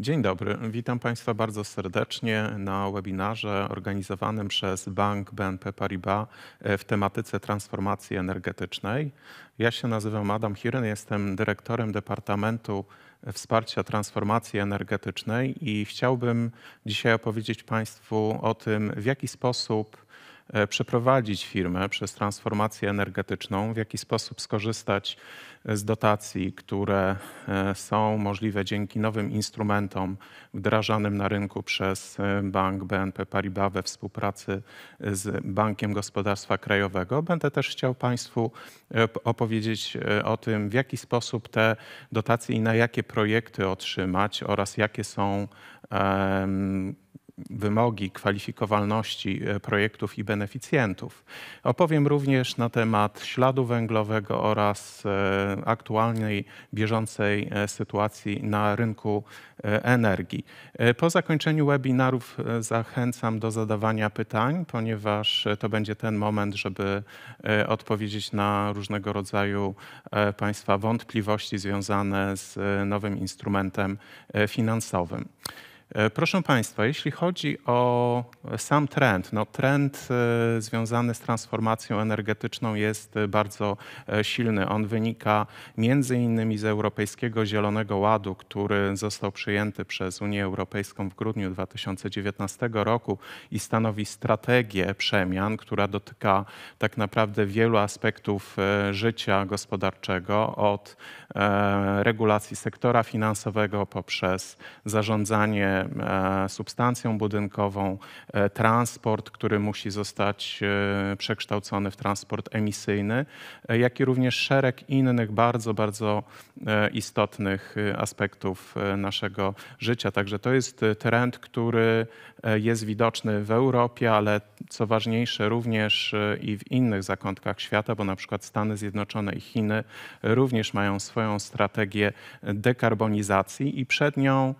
Dzień dobry, witam Państwa bardzo serdecznie na webinarze organizowanym przez Bank BNP Paribas e, w tematyce transformacji energetycznej. Ja się nazywam Adam Hiryn, jestem dyrektorem Departamentu Wsparcia Transformacji Energetycznej i chciałbym dzisiaj opowiedzieć Państwu o tym, w jaki sposób E, przeprowadzić firmę przez transformację energetyczną, w jaki sposób skorzystać e, z dotacji, które e, są możliwe dzięki nowym instrumentom wdrażanym na rynku przez bank BNP Paribas we współpracy z Bankiem Gospodarstwa Krajowego. Będę też chciał Państwu opowiedzieć o tym, w jaki sposób te dotacje i na jakie projekty otrzymać oraz jakie są um, wymogi kwalifikowalności e, projektów i beneficjentów. Opowiem również na temat śladu węglowego oraz e, aktualnej, bieżącej e, sytuacji na rynku energii. Po zakończeniu webinarów zachęcam do zadawania pytań, ponieważ to będzie ten moment, żeby odpowiedzieć na różnego rodzaju Państwa wątpliwości związane z nowym instrumentem finansowym. E, proszę Państwa, jeśli chodzi o sam trend, no trend e, związany z transformacją energetyczną jest e, bardzo silny. On wynika między innymi z Europejskiego Zielonego Ładu, który został przyjęty przez Unię Europejską w grudniu 2019 roku i stanowi strategię przemian, która dotyka tak naprawdę wielu aspektów życia gospodarczego, od regulacji sektora finansowego poprzez zarządzanie E, substancją budynkową, e, transport, który musi zostać e, przekształcony w transport emisyjny, jak i również szereg innych bardzo, bardzo istotnych aspektów naszego życia. Także to jest trend, który jest widoczny w Europie, ale co ważniejsze również i w innych zakątkach świata, bo na przykład Stany Zjednoczone i Chiny również mają swoją strategię dekarbonizacji i przed nią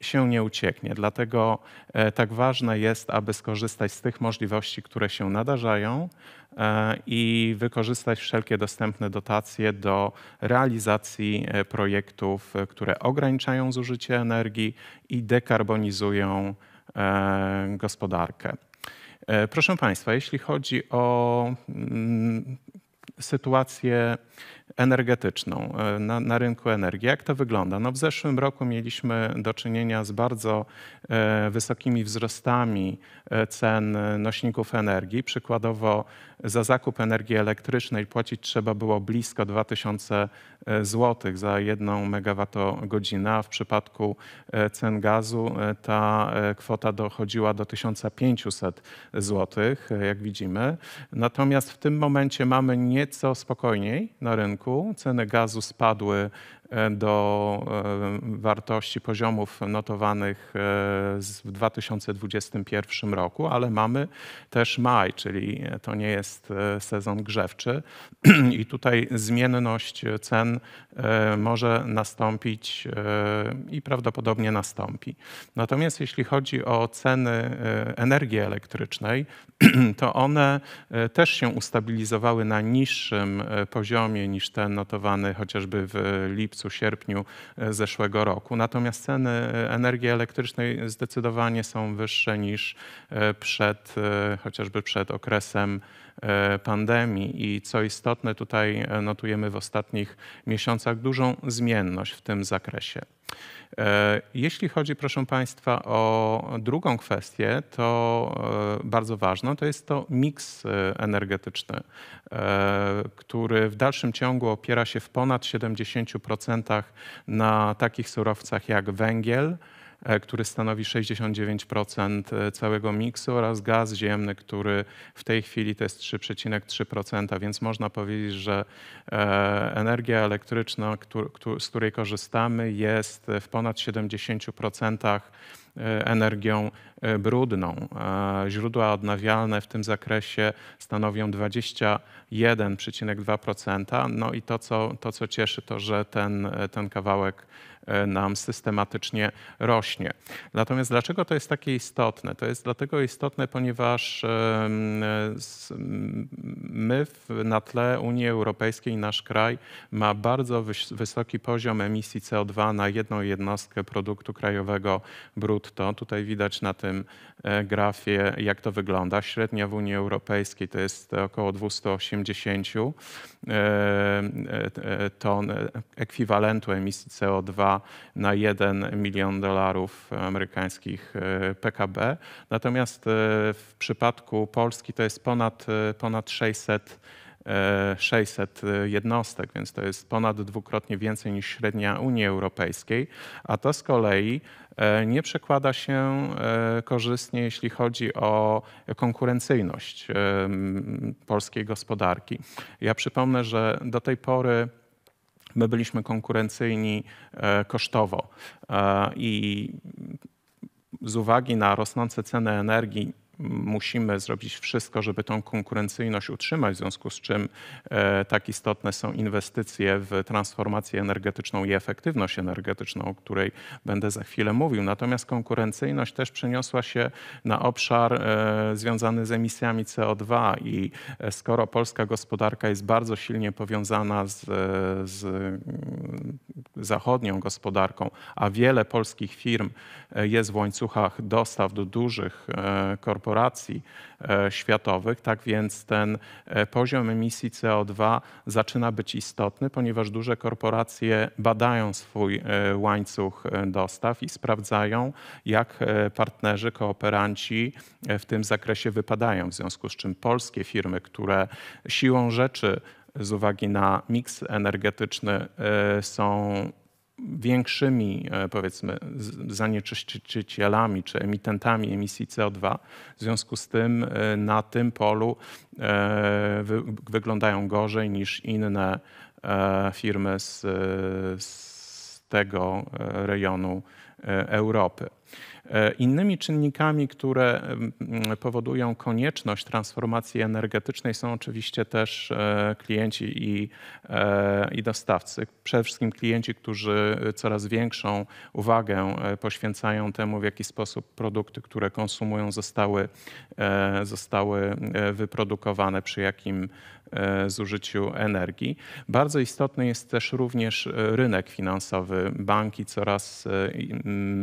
się nie ucieknie. Dlatego e, tak ważne jest, aby skorzystać z tych możliwości, które się nadarzają e, i wykorzystać wszelkie dostępne dotacje do realizacji e, projektów, które ograniczają zużycie energii i dekarbonizują gospodarkę. Proszę Państwa, jeśli chodzi o mm, sytuację energetyczną e, na, na, rynku energii. Jak to wygląda? No w zeszłym roku mieliśmy do czynienia z bardzo e, wysokimi wzrostami e, cen nośników energii. Przykładowo za zakup energii elektrycznej płacić trzeba było blisko 2000 zł za jedną megawattogodzinę, a w przypadku cen gazu ta kwota dochodziła do 1500 zł, jak widzimy. Natomiast w tym momencie mamy nieco spokojniej na rynku rynku. Ceny gazu spadły do wartości poziomów notowanych e, w 2021 roku, ale mamy też maj, czyli to nie jest e, sezon grzewczy i tutaj zmienność cen e, może nastąpić i prawdopodobnie nastąpi. Natomiast jeśli chodzi o ceny energii elektrycznej, to one też się ustabilizowały na niższym poziomie niż ten notowany chociażby w lipcu czerwcu, sierpniu e, zeszłego roku. Natomiast ceny energii elektrycznej zdecydowanie są wyższe niż e, przed, e, chociażby przed okresem E, pandemii i co istotne, tutaj e, notujemy w ostatnich miesiącach dużą zmienność w tym zakresie. E, jeśli chodzi, proszę Państwa, o drugą kwestię, to bardzo ważną, to jest to miks energetyczny, który w dalszym ciągu opiera się w ponad 70% na takich surowcach jak węgiel, E, który stanowi 69% e, całego miksu oraz gaz ziemny, który w tej chwili to jest 3,3%, więc można powiedzieć, że e, energia elektryczna, z której korzystamy jest w ponad 70% energią brudną. Źródła odnawialne w tym zakresie stanowią 21,2%. No i to co, to, co cieszy, to że ten, ten kawałek E, nam systematycznie rośnie. Natomiast dlaczego to jest takie istotne? To jest dlatego istotne, ponieważ my na tle Unii Europejskiej, nasz kraj ma bardzo wysoki poziom emisji CO2 na jedną jednostkę produktu krajowego brutto. Tutaj widać na tym e, grafie, jak to wygląda. Średnia w Unii Europejskiej to jest około 280 e, ton ekwiwalentu emisji CO2 na 1 milion dolarów amerykańskich e, PKB. Natomiast e, w przypadku Polski to jest ponad, e, ponad 600 600 jednostek, więc to jest ponad dwukrotnie więcej niż średnia Unii Europejskiej, a to z kolei nie przekłada się korzystnie, jeśli chodzi o konkurencyjność polskiej gospodarki. Ja przypomnę, że do tej pory My byliśmy konkurencyjni e, kosztowo e, i z uwagi na rosnące ceny energii musimy zrobić wszystko, żeby tą konkurencyjność utrzymać, w związku z czym e, tak istotne są inwestycje w transformację energetyczną i efektywność energetyczną, o której będę za chwilę mówił. Natomiast konkurencyjność też przeniosła się na obszar e, związany z emisjami CO2 i e, skoro polska gospodarka jest bardzo silnie powiązana z, z mm, zachodnią gospodarką, a wiele polskich firm jest w łańcuchach dostaw do dużych korporacji, korporacji e, światowych. Tak więc ten e, poziom emisji CO2 zaczyna być istotny, ponieważ duże korporacje badają swój e, łańcuch dostaw i sprawdzają, jak partnerzy, kooperanci w tym zakresie wypadają. W związku z czym polskie firmy, które siłą rzeczy z uwagi na miks energetyczny są większymi, e, powiedzmy, zanieczyszczycielami czy emitentami emisji CO2. W związku z tym e, na tym polu e, wyglądają gorzej niż inne firmy z, z tego rejonu Europy. E, innymi czynnikami, które mm, powodują konieczność transformacji energetycznej są oczywiście też e, klienci i, e, i dostawcy. Przede wszystkim klienci, którzy coraz większą uwagę poświęcają temu, w jaki sposób produkty, które konsumują, zostały, zostały wyprodukowane, przy jakim E, zużyciu energii. Bardzo istotny jest też również e, rynek finansowy. Banki coraz e,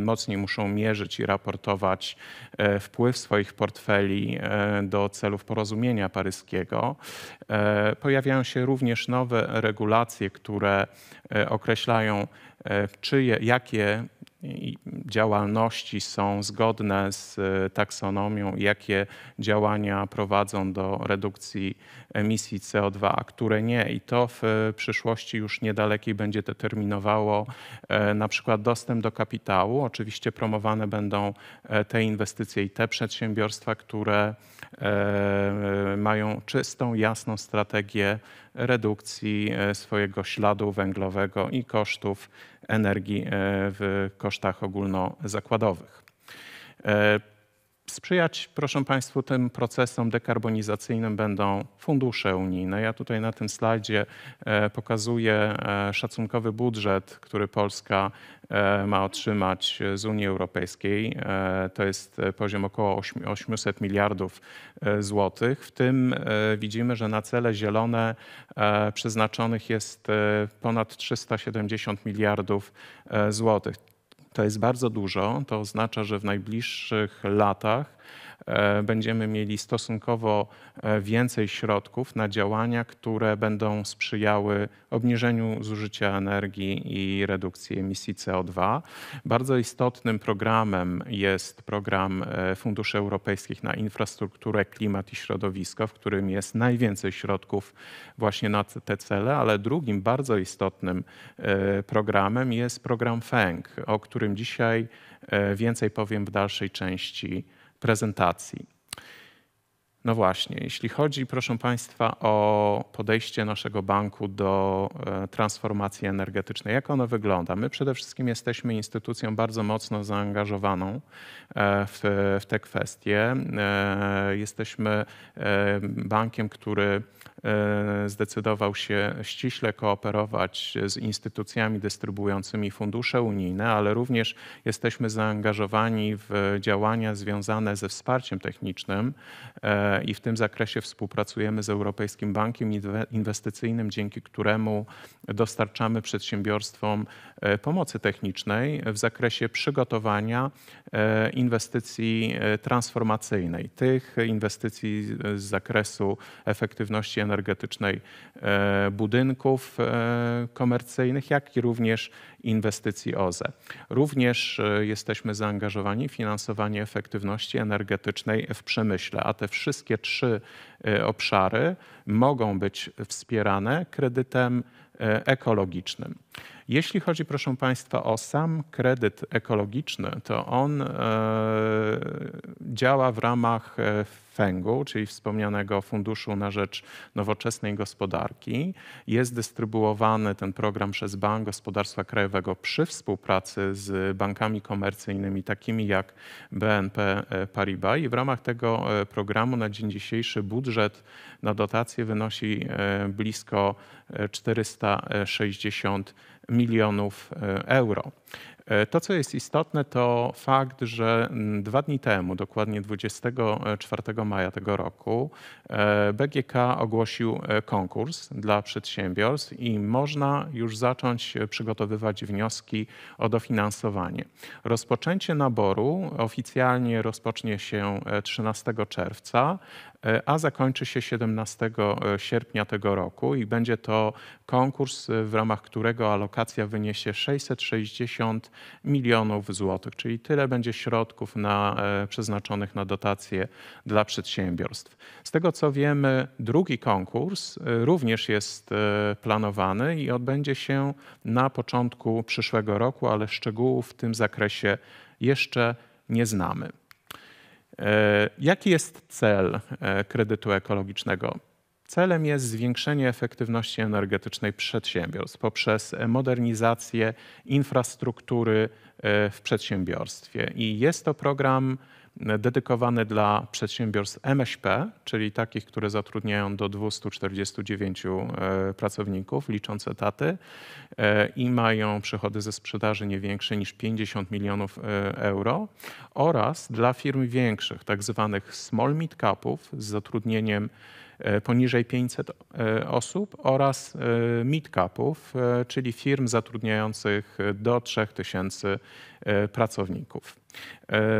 mocniej muszą mierzyć i raportować wpływ swoich portfeli do celów porozumienia paryskiego. Pojawiają się również nowe regulacje, które określają, czyje, jakie działalności są zgodne z e, taksonomią, jakie działania prowadzą do redukcji emisji CO2, a które nie. I to w e, przyszłości już niedalekiej będzie determinowało e, na przykład dostęp do kapitału. Oczywiście promowane będą te inwestycje i te przedsiębiorstwa, które E, mają czystą, jasną strategię redukcji e, swojego śladu węglowego i kosztów energii e, w kosztach ogólnozakładowych. Sprzyjać, proszę Państwu, tym procesom dekarbonizacyjnym będą fundusze unijne. Ja tutaj na tym slajdzie e, pokazuję e, szacunkowy budżet, który Polska e, ma otrzymać z Unii Europejskiej. To jest poziom około 800 miliardów złotych. W tym widzimy, że na cele zielone przeznaczonych jest ponad 370 miliardów złotych. To jest bardzo dużo. To oznacza, że w najbliższych latach E, będziemy mieli stosunkowo e, więcej środków na działania, które będą sprzyjały obniżeniu zużycia energii i redukcji emisji CO2. Bardzo istotnym programem jest program e, Funduszy Europejskich na infrastrukturę, klimat i środowisko, w którym jest najwięcej środków właśnie na te cele, ale drugim bardzo istotnym programem jest program FENG, o którym dzisiaj więcej powiem w dalszej części prezentacji. No właśnie, jeśli chodzi, proszę Państwa, o podejście naszego banku do e, transformacji energetycznej, jak ono wygląda? My przede wszystkim jesteśmy instytucją bardzo mocno zaangażowaną e, w, w te kwestie. E, jesteśmy bankiem, który E, zdecydował się ściśle kooperować z instytucjami dystrybuującymi fundusze unijne, ale również jesteśmy zaangażowani w działania związane ze wsparciem technicznym e, i w tym zakresie współpracujemy z Europejskim Bankiem Inwestycyjnym, dzięki któremu dostarczamy przedsiębiorstwom e, pomocy technicznej w zakresie przygotowania inwestycji transformacyjnej, tych inwestycji z zakresu efektywności energetycznej, energetycznej e, budynków e, komercyjnych, jak i również inwestycji OZE. Również e, jesteśmy zaangażowani w finansowanie efektywności energetycznej w przemyśle, a te wszystkie trzy obszary mogą być wspierane kredytem ekologicznym. Jeśli chodzi, proszę Państwa, o sam kredyt ekologiczny, to on e, działa w ramach e, FENGU, czyli wspomnianego Funduszu na Rzecz Nowoczesnej Gospodarki. Jest dystrybuowany ten program przez Bank Gospodarstwa Krajowego przy współpracy z bankami komercyjnymi, takimi jak BNP e, Paribas. I w ramach tego programu na dzień dzisiejszy budżet na dotacje wynosi blisko 460 milionów e, euro. E, to, co jest istotne, to fakt, że mm, dwa dni temu, dokładnie 24 maja tego roku, e, BGK ogłosił konkurs dla przedsiębiorstw i można już zacząć przygotowywać wnioski o dofinansowanie. Rozpoczęcie naboru oficjalnie rozpocznie się 13 czerwca. E, a zakończy się 17 e, sierpnia tego roku i będzie to konkurs, e, w ramach którego alokacja wyniesie 660 milionów złotych, czyli tyle będzie środków na, przeznaczonych na dotacje dla przedsiębiorstw. Z tego co wiemy, drugi konkurs również jest planowany i odbędzie się na początku przyszłego roku, ale szczegółów w tym zakresie jeszcze nie znamy. E, jaki jest cel e, kredytu ekologicznego? Celem jest zwiększenie efektywności energetycznej przedsiębiorstw poprzez modernizację infrastruktury e, w przedsiębiorstwie. I jest to program dedykowane dla przedsiębiorstw MŚP, czyli takich, które zatrudniają do 249 e, pracowników, licząc etaty e, i mają przychody ze sprzedaży nie większe niż 50 milionów e, euro oraz dla firm większych, tak zwanych small mid capów z zatrudnieniem poniżej 500 osób oraz midcapów, czyli firm zatrudniających do 3000 pracowników.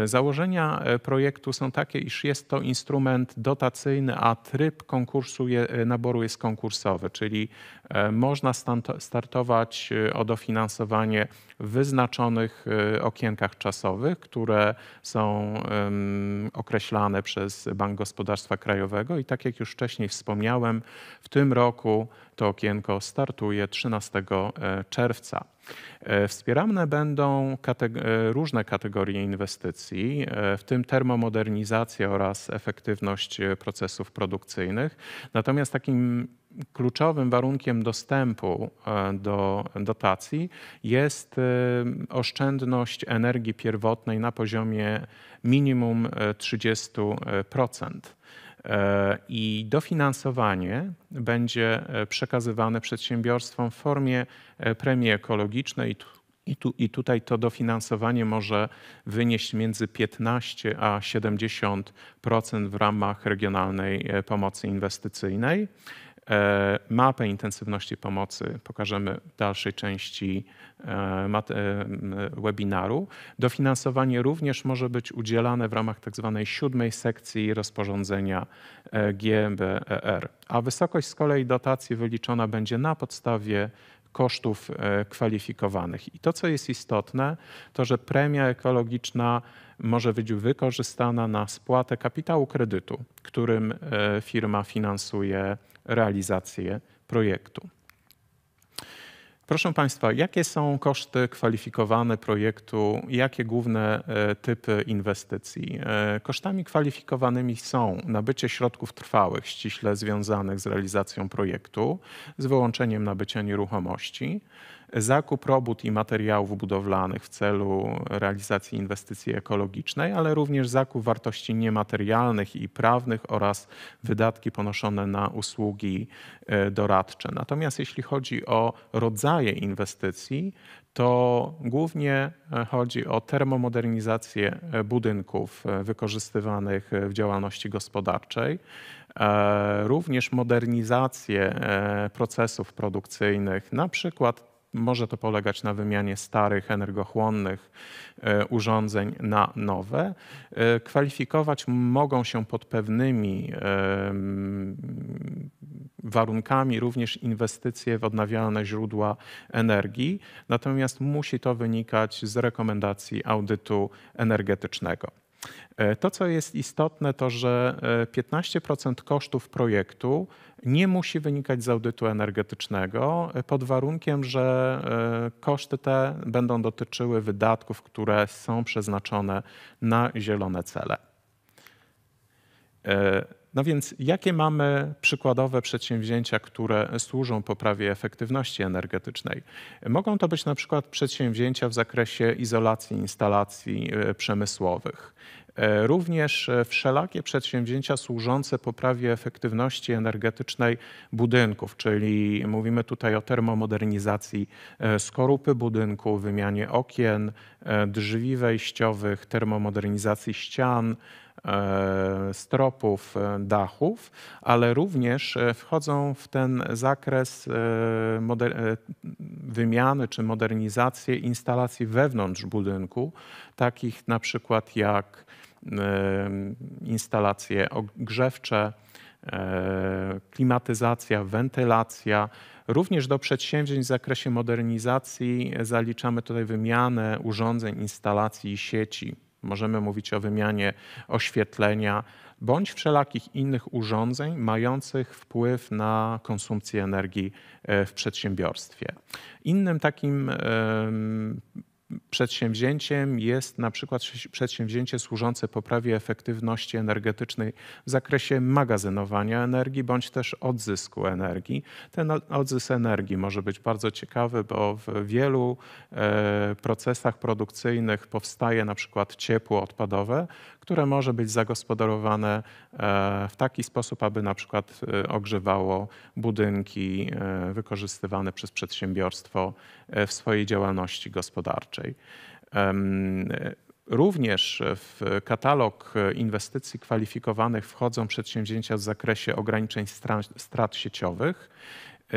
E, założenia e, projektu są takie, iż jest to instrument dotacyjny, a tryb konkursu je, e, naboru jest konkursowy, czyli można startować o dofinansowanie w wyznaczonych okienkach czasowych, które są określane przez Bank Gospodarstwa Krajowego i tak jak już wcześniej wspomniałem, w tym roku to okienko startuje 13 e, czerwca. E, Wspierane będą kateg e, różne kategorie inwestycji, w tym termomodernizacja oraz efektywność procesów produkcyjnych. Natomiast takim kluczowym warunkiem dostępu do dotacji jest oszczędność energii pierwotnej na poziomie minimum 30%. E, I dofinansowanie będzie e, przekazywane przedsiębiorstwom w formie e, premii ekologicznej. I, tu, I tutaj to dofinansowanie może wynieść między 15 a 70% w ramach regionalnej pomocy inwestycyjnej. E, mapę intensywności pomocy pokażemy w dalszej części e, e, webinaru. Dofinansowanie również może być udzielane w ramach tzw. Tak siódmej sekcji rozporządzenia GBER, a wysokość z kolei dotacji wyliczona będzie na podstawie kosztów kwalifikowanych. I to, co jest istotne, to że premia ekologiczna może być wykorzystana na spłatę kapitału kredytu, którym firma finansuje realizację projektu. Proszę Państwa, jakie są koszty kwalifikowane projektu? Jakie główne e, typy inwestycji? E, kosztami kwalifikowanymi są nabycie środków trwałych ściśle związanych z realizacją projektu, z wyłączeniem nabycia nieruchomości, zakup robót i materiałów budowlanych w celu realizacji inwestycji ekologicznej, ale również zakup wartości niematerialnych i prawnych oraz wydatki ponoszone na usługi e, doradcze. Natomiast jeśli chodzi o rodzaje inwestycji, to głównie e, chodzi o termomodernizację e, budynków wykorzystywanych w działalności gospodarczej, również modernizację procesów produkcyjnych, na przykład może to polegać na wymianie starych, energochłonnych e, urządzeń na nowe. E, kwalifikować mogą się pod pewnymi warunkami również inwestycje w odnawialne źródła energii, natomiast musi to wynikać z rekomendacji audytu energetycznego. E, to, co jest istotne, to że 15% e, kosztów projektu nie musi wynikać z audytu energetycznego, e, pod warunkiem, że koszty te będą dotyczyły wydatków, które są przeznaczone na zielone cele. No więc jakie mamy przykładowe przedsięwzięcia, które służą poprawie efektywności energetycznej? Mogą to być na przykład przedsięwzięcia w zakresie izolacji instalacji e, przemysłowych. E, również e, wszelakie przedsięwzięcia służące poprawie efektywności energetycznej budynków, czyli mówimy tutaj o termomodernizacji skorupy budynku, wymianie okien, drzwi wejściowych, termomodernizacji ścian, E, stropów, e, dachów, ale również e, wchodzą w ten zakres wymiany czy modernizacji instalacji wewnątrz budynku, takich na przykład jak instalacje ogrzewcze, klimatyzacja, wentylacja. Również do przedsięwzięć w zakresie modernizacji zaliczamy tutaj wymianę urządzeń, instalacji i sieci. Możemy mówić o wymianie oświetlenia bądź wszelakich innych urządzeń mających wpływ na konsumpcję energii e, w przedsiębiorstwie. Innym takim przedsięwzięciem jest na przykład przedsięwzięcie służące poprawie efektywności energetycznej w zakresie magazynowania energii bądź też odzysku energii. Ten odzysk energii może być bardzo ciekawy, bo w wielu e, procesach produkcyjnych powstaje na przykład ciepło odpadowe, które może być zagospodarowane e, w taki sposób, aby na przykład e, ogrzewało budynki wykorzystywane przez przedsiębiorstwo E, w swojej działalności gospodarczej. Również w katalog inwestycji kwalifikowanych wchodzą przedsięwzięcia w zakresie ograniczeń strat, sieciowych, e,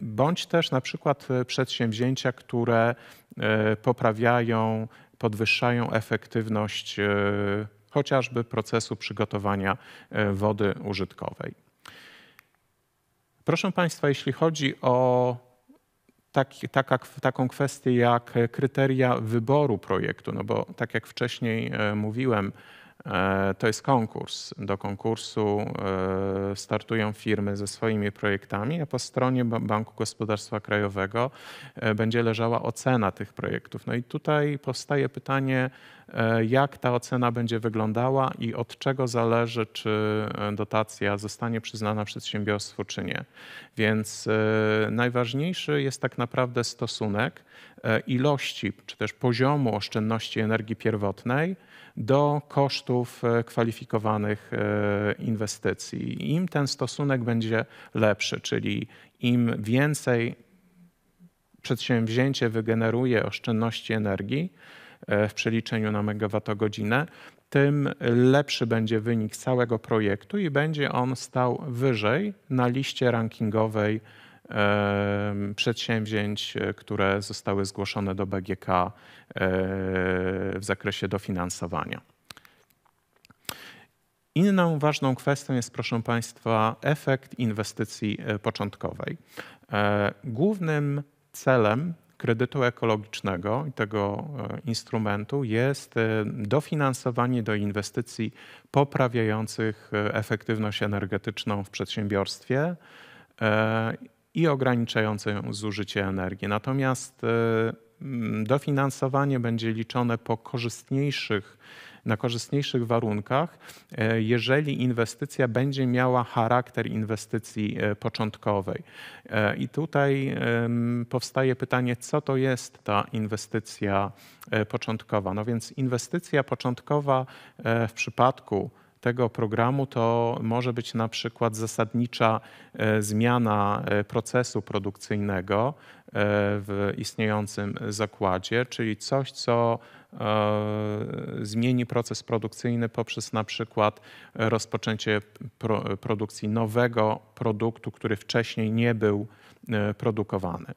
bądź też na przykład przedsięwzięcia, które e, poprawiają, podwyższają efektywność chociażby procesu przygotowania wody użytkowej. Proszę Państwa, jeśli chodzi o tak, taka, taką kwestię jak kryteria wyboru projektu, no bo tak jak wcześniej e, mówiłem, E, to jest konkurs. Do konkursu e, startują firmy ze swoimi projektami, a po stronie Banku Gospodarstwa Krajowego e, będzie leżała ocena tych projektów. No i tutaj powstaje pytanie, jak ta ocena będzie wyglądała i od czego zależy, czy dotacja zostanie przyznana przedsiębiorstwu, czy nie. Więc najważniejszy jest tak naprawdę stosunek ilości, czy też poziomu oszczędności energii pierwotnej do kosztów e, kwalifikowanych e, inwestycji. Im ten stosunek będzie lepszy, czyli im więcej przedsięwzięcie wygeneruje oszczędności energii e, w przeliczeniu na megawattogodzinę, tym lepszy będzie wynik całego projektu i będzie on stał wyżej na liście rankingowej przedsięwzięć, e, które zostały zgłoszone do BGK e, w zakresie dofinansowania. Inną ważną kwestią jest, proszę Państwa, efekt inwestycji e, początkowej. Głównym celem kredytu ekologicznego i tego instrumentu jest dofinansowanie do inwestycji poprawiających efektywność energetyczną w przedsiębiorstwie i ograniczające zużycie energii. Natomiast y, mm, dofinansowanie będzie liczone po korzystniejszych, na korzystniejszych warunkach, e, jeżeli inwestycja będzie miała charakter inwestycji e, początkowej. E, I tutaj powstaje pytanie, co to jest ta inwestycja początkowa? No więc inwestycja początkowa w przypadku tego programu to może być na przykład zasadnicza e, zmiana e, procesu produkcyjnego e, w istniejącym zakładzie, czyli coś, co zmieni proces produkcyjny poprzez na przykład rozpoczęcie produkcji nowego produktu, który wcześniej nie był produkowany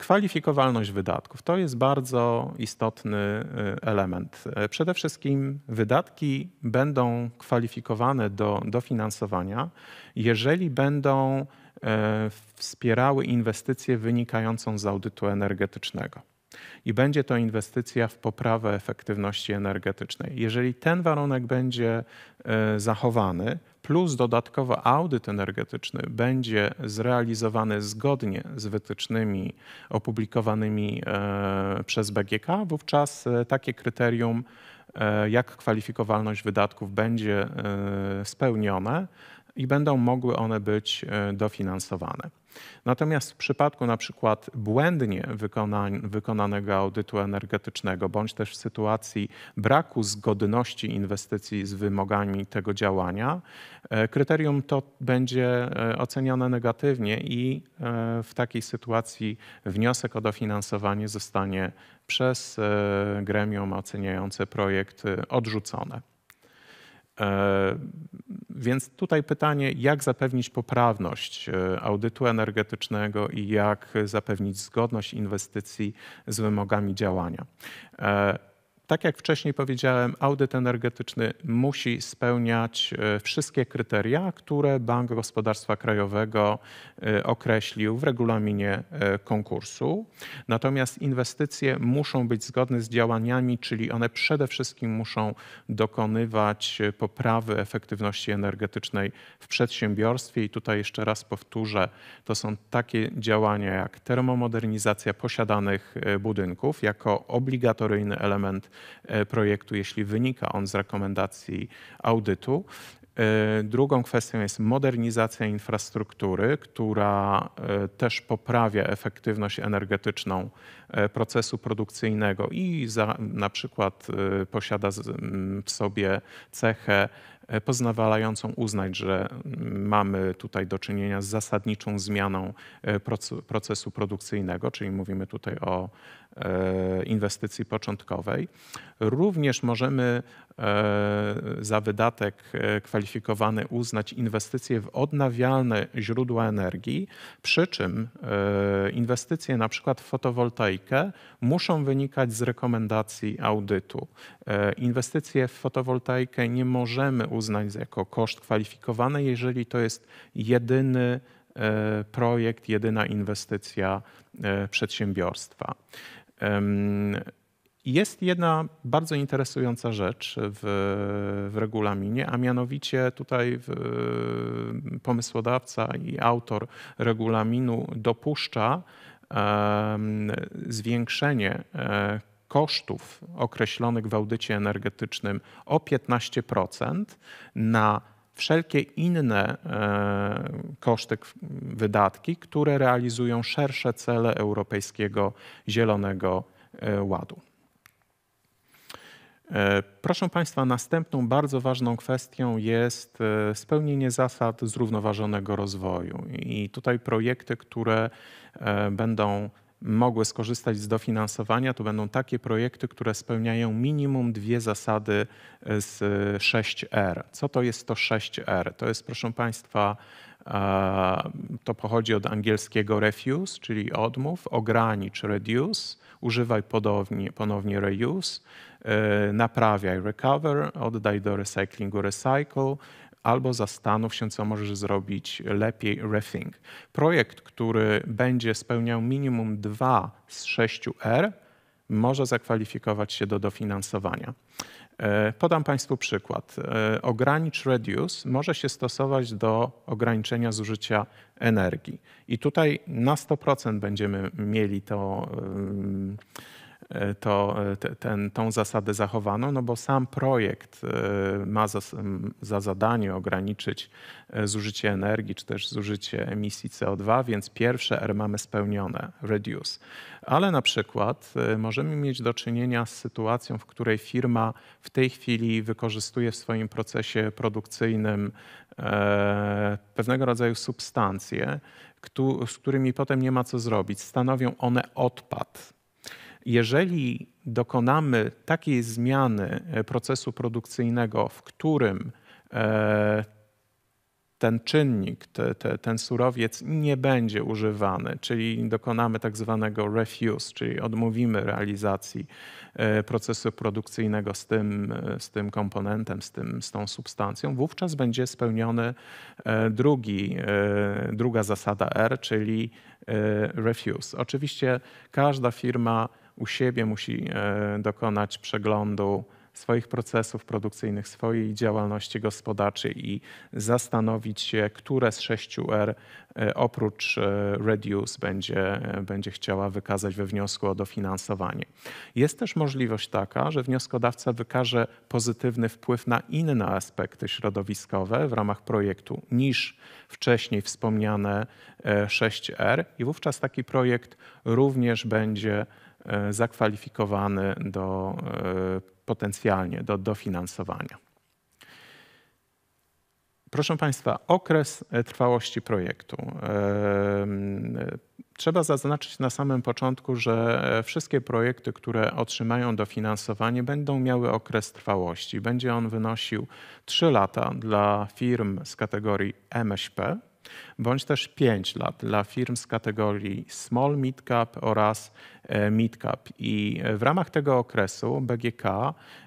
Kwalifikowalność wydatków to jest bardzo istotny y, element. E, przede wszystkim wydatki będą kwalifikowane do dofinansowania, jeżeli będą e, wspierały inwestycję wynikającą z audytu energetycznego. I będzie to inwestycja w poprawę efektywności energetycznej. Jeżeli ten warunek będzie e, zachowany, plus dodatkowo audyt energetyczny będzie zrealizowany zgodnie z wytycznymi opublikowanymi e, przez BGK, wówczas e, takie kryterium e, jak kwalifikowalność wydatków będzie spełnione i będą mogły one być dofinansowane. Natomiast w przypadku na przykład błędnie wykonań, wykonanego audytu energetycznego, bądź też w sytuacji braku zgodności inwestycji z wymogami tego działania, e, kryterium to będzie e, oceniane negatywnie i e, w takiej sytuacji wniosek o dofinansowanie zostanie przez gremium oceniające projekt odrzucone. E, więc tutaj pytanie, jak zapewnić poprawność e, audytu energetycznego i jak zapewnić zgodność inwestycji z wymogami działania. E, tak jak wcześniej powiedziałem, audyt energetyczny musi spełniać e, wszystkie kryteria, które Bank Gospodarstwa Krajowego e, określił w regulaminie e, konkursu. Natomiast inwestycje muszą być zgodne z działaniami, czyli one przede wszystkim muszą dokonywać poprawy efektywności energetycznej w przedsiębiorstwie. I tutaj jeszcze raz powtórzę, to są takie działania jak termomodernizacja posiadanych budynków jako obligatoryjny element E, projektu, jeśli wynika on z rekomendacji audytu. E, drugą kwestią jest modernizacja infrastruktury, która e, też poprawia efektywność energetyczną procesu produkcyjnego i za, na przykład posiada w sobie cechę pozwalającą uznać, że mamy tutaj do czynienia z zasadniczą zmianą e, procesu produkcyjnego, czyli mówimy tutaj o e, inwestycji początkowej. Również możemy e, za wydatek kwalifikowany uznać inwestycje w odnawialne źródła energii, przy czym inwestycje na przykład w fotowoltaikę muszą wynikać z rekomendacji audytu. Inwestycje w fotowoltaikę nie możemy uznać uznać jako koszt kwalifikowany, jeżeli to jest jedyny e, projekt, jedyna inwestycja e, przedsiębiorstwa. Jest jedna bardzo interesująca rzecz w, w regulaminie, a mianowicie tutaj w, pomysłodawca i autor regulaminu dopuszcza zwiększenie e, kosztów określonych w audycie energetycznym o 15% na wszelkie inne e, koszty, wydatki, które realizują szersze cele Europejskiego Zielonego e, Ładu. E, proszę Państwa, następną bardzo ważną kwestią jest spełnienie zasad zrównoważonego rozwoju. I tutaj projekty, które będą mogły skorzystać z dofinansowania, to będą takie projekty, które spełniają minimum dwie zasady e, z 6R. Co to jest to 6R? To jest, proszę Państwa, e, to pochodzi od angielskiego refuse, czyli odmów, ogranicz, reduce, używaj ponownie, ponownie reuse, e, naprawiaj, recover, oddaj do recyklingu, recycle, albo zastanów się, co możesz zrobić lepiej, rethink. Projekt, który będzie spełniał minimum dwa z sześciu R, może zakwalifikować się do dofinansowania. E, podam Państwu przykład. E, ogranicz Reduce może się stosować do ograniczenia zużycia energii. I tutaj na 100% będziemy mieli to. Yy, E, to, e, ten, tą zasadę zachowano, no bo sam projekt e, ma za, za zadanie ograniczyć zużycie energii czy też zużycie emisji CO2, więc pierwsze R mamy spełnione, reduce. Ale na przykład możemy mieć do czynienia z sytuacją, w której firma w tej chwili wykorzystuje w swoim procesie produkcyjnym pewnego rodzaju substancje, z którymi potem nie ma co zrobić. Stanowią one odpad jeżeli dokonamy takiej zmiany e, procesu produkcyjnego, w którym e, ten czynnik, te, te, ten surowiec nie będzie używany, czyli dokonamy tak zwanego refuse, czyli odmówimy realizacji e, procesu produkcyjnego z tym, z tym komponentem, z, tym, z tą substancją, wówczas będzie spełniony drugi, druga zasada R, czyli refuse. Oczywiście każda firma u siebie musi e, dokonać przeglądu swoich procesów produkcyjnych, swojej działalności gospodarczej i zastanowić się, które z sześciu R e, oprócz e, Reduce będzie, będzie chciała wykazać we wniosku o dofinansowanie. Jest też możliwość taka, że wnioskodawca wykaże pozytywny wpływ na inne aspekty środowiskowe w ramach projektu niż wcześniej wspomniane 6R i wówczas taki projekt również będzie E, zakwalifikowany do, e, potencjalnie do dofinansowania. Proszę Państwa, okres e, trwałości projektu. Trzeba zaznaczyć na samym początku, że wszystkie projekty, które otrzymają dofinansowanie, będą miały okres trwałości. Będzie on wynosił 3 lata dla firm z kategorii MŚP, bądź też 5 lat dla firm z kategorii Small Mid Cap oraz e, Mid Cap. I e, w ramach tego okresu BGK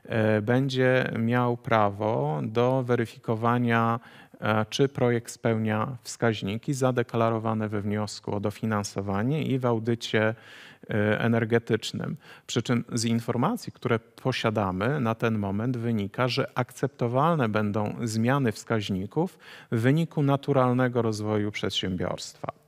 e, będzie miał prawo do weryfikowania E, czy projekt spełnia wskaźniki zadeklarowane we wniosku o dofinansowanie i w audycie e, energetycznym. Przy czym z informacji, które posiadamy na ten moment wynika, że akceptowalne będą zmiany wskaźników w wyniku naturalnego rozwoju przedsiębiorstwa.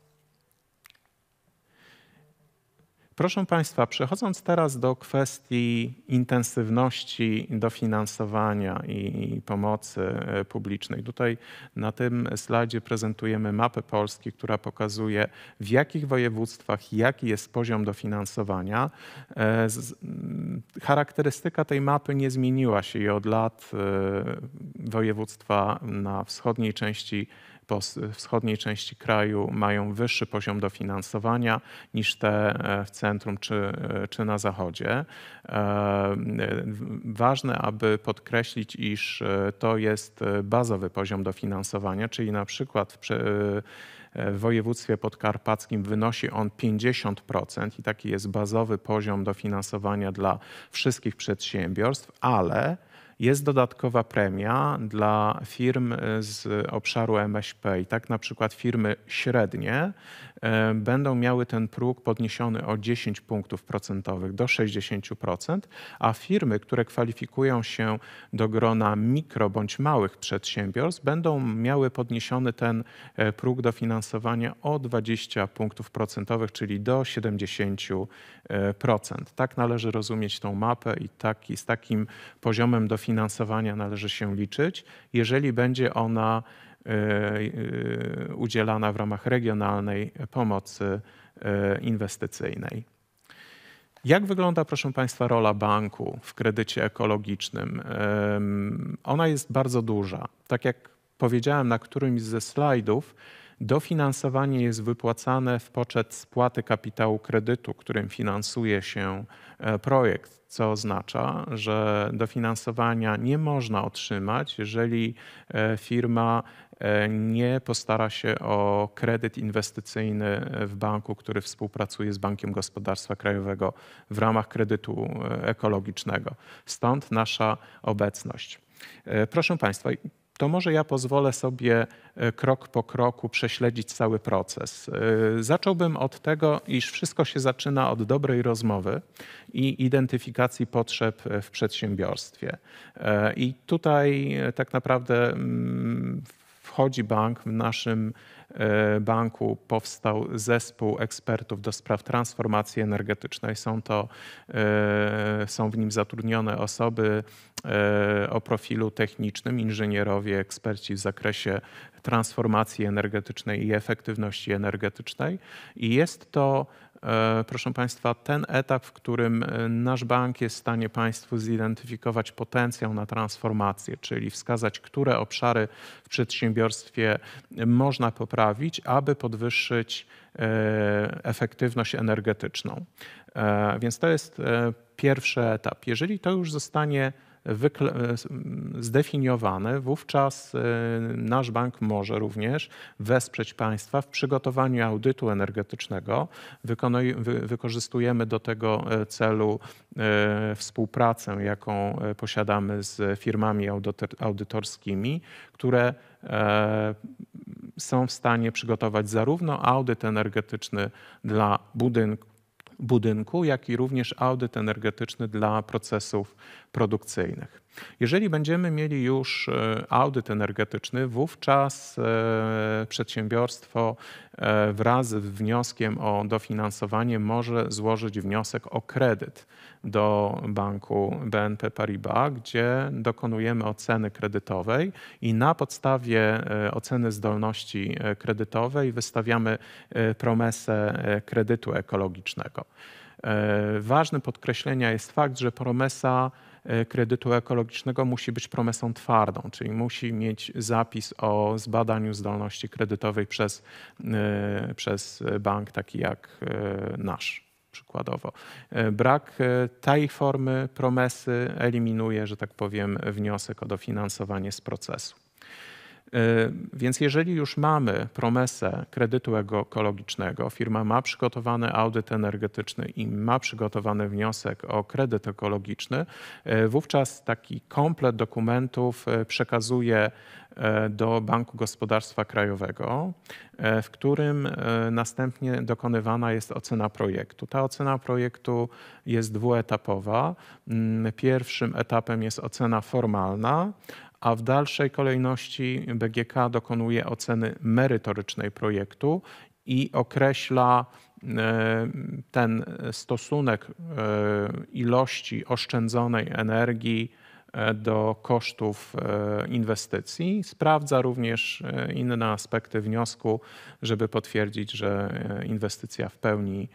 Proszę Państwa, przechodząc teraz do kwestii intensywności dofinansowania i pomocy e, publicznej. Tutaj na tym slajdzie prezentujemy mapę Polski, która pokazuje w jakich województwach jaki jest poziom dofinansowania. E, charakterystyka tej mapy nie zmieniła się i od lat e, województwa na wschodniej części po wschodniej części kraju mają wyższy poziom dofinansowania niż te e, w centrum czy, e, czy na zachodzie. E, ważne, aby podkreślić, iż to jest bazowy poziom dofinansowania, czyli na przykład w w województwie podkarpackim wynosi on 50% i taki jest bazowy poziom dofinansowania dla wszystkich przedsiębiorstw, ale jest dodatkowa premia dla firm e, z obszaru MŚP i tak na przykład firmy średnie e, będą miały ten próg podniesiony o 10 punktów procentowych do 60%, a firmy, które kwalifikują się do grona mikro bądź małych przedsiębiorstw będą miały podniesiony ten e, próg dofinansowania o 20 punktów procentowych, czyli do 70%. Tak należy rozumieć tą mapę i taki, z takim poziomem dofinansowania finansowania należy się liczyć, jeżeli będzie ona e, e, udzielana w ramach regionalnej pomocy e, inwestycyjnej. Jak wygląda, proszę Państwa, rola banku w kredycie ekologicznym? Ona jest bardzo duża. Tak jak powiedziałem na którymś ze slajdów, Dofinansowanie jest wypłacane w poczet spłaty kapitału kredytu, którym finansuje się e, projekt, co oznacza, że dofinansowania nie można otrzymać, jeżeli e, firma e, nie postara się o kredyt inwestycyjny w banku, który współpracuje z Bankiem Gospodarstwa Krajowego w ramach kredytu ekologicznego. Stąd nasza obecność. Proszę Państwa, to może ja pozwolę sobie e, krok po kroku prześledzić cały proces. E, zacząłbym od tego, iż wszystko się zaczyna od dobrej rozmowy i identyfikacji potrzeb e, w przedsiębiorstwie. I tutaj tak naprawdę mm, wchodzi bank w naszym E, banku powstał zespół ekspertów do spraw transformacji energetycznej. Są, to, e, są w nim zatrudnione osoby e, o profilu technicznym, inżynierowie, eksperci w zakresie transformacji energetycznej i efektywności energetycznej. I jest to E, proszę Państwa, ten etap, w którym e, nasz bank jest w stanie Państwu zidentyfikować potencjał na transformację, czyli wskazać, które obszary w przedsiębiorstwie można poprawić, aby podwyższyć e, efektywność energetyczną. Więc to jest pierwszy etap. Jeżeli to już zostanie E, zdefiniowane, wówczas e, nasz bank może również wesprzeć państwa w przygotowaniu audytu energetycznego. wykorzystujemy do tego e, celu współpracę, jaką posiadamy z firmami audytorskimi, które są w stanie przygotować zarówno audyt energetyczny dla budynku, budynku, jak i również audyt energetyczny dla procesów produkcyjnych. Jeżeli będziemy mieli już e, audyt energetyczny, wówczas e, przedsiębiorstwo e, wraz z wnioskiem o dofinansowanie może złożyć wniosek o kredyt do banku BNP Paribas, gdzie dokonujemy oceny kredytowej i na podstawie oceny zdolności kredytowej wystawiamy promesę kredytu ekologicznego. Ważne podkreślenia jest fakt, że promesa E, kredytu ekologicznego musi być promesą twardą, czyli musi mieć zapis o zbadaniu zdolności kredytowej przez, e, przez bank taki jak e, nasz. Przykładowo. Brak tej formy promesy eliminuje, że tak powiem, wniosek o dofinansowanie z procesu. Y, więc jeżeli już mamy promesę kredytu ekologicznego, firma ma przygotowany audyt energetyczny i ma przygotowany wniosek o kredyt ekologiczny, y, wówczas taki komplet dokumentów y, przekazuje do Banku Gospodarstwa Krajowego, w którym następnie dokonywana jest ocena projektu. Ta ocena projektu jest dwuetapowa. Mm, pierwszym etapem jest ocena formalna, a w dalszej kolejności BGK dokonuje oceny merytorycznej projektu i określa e, ten stosunek e, ilości oszczędzonej energii e, do kosztów inwestycji. Sprawdza również inne aspekty wniosku, żeby potwierdzić, że inwestycja w pełni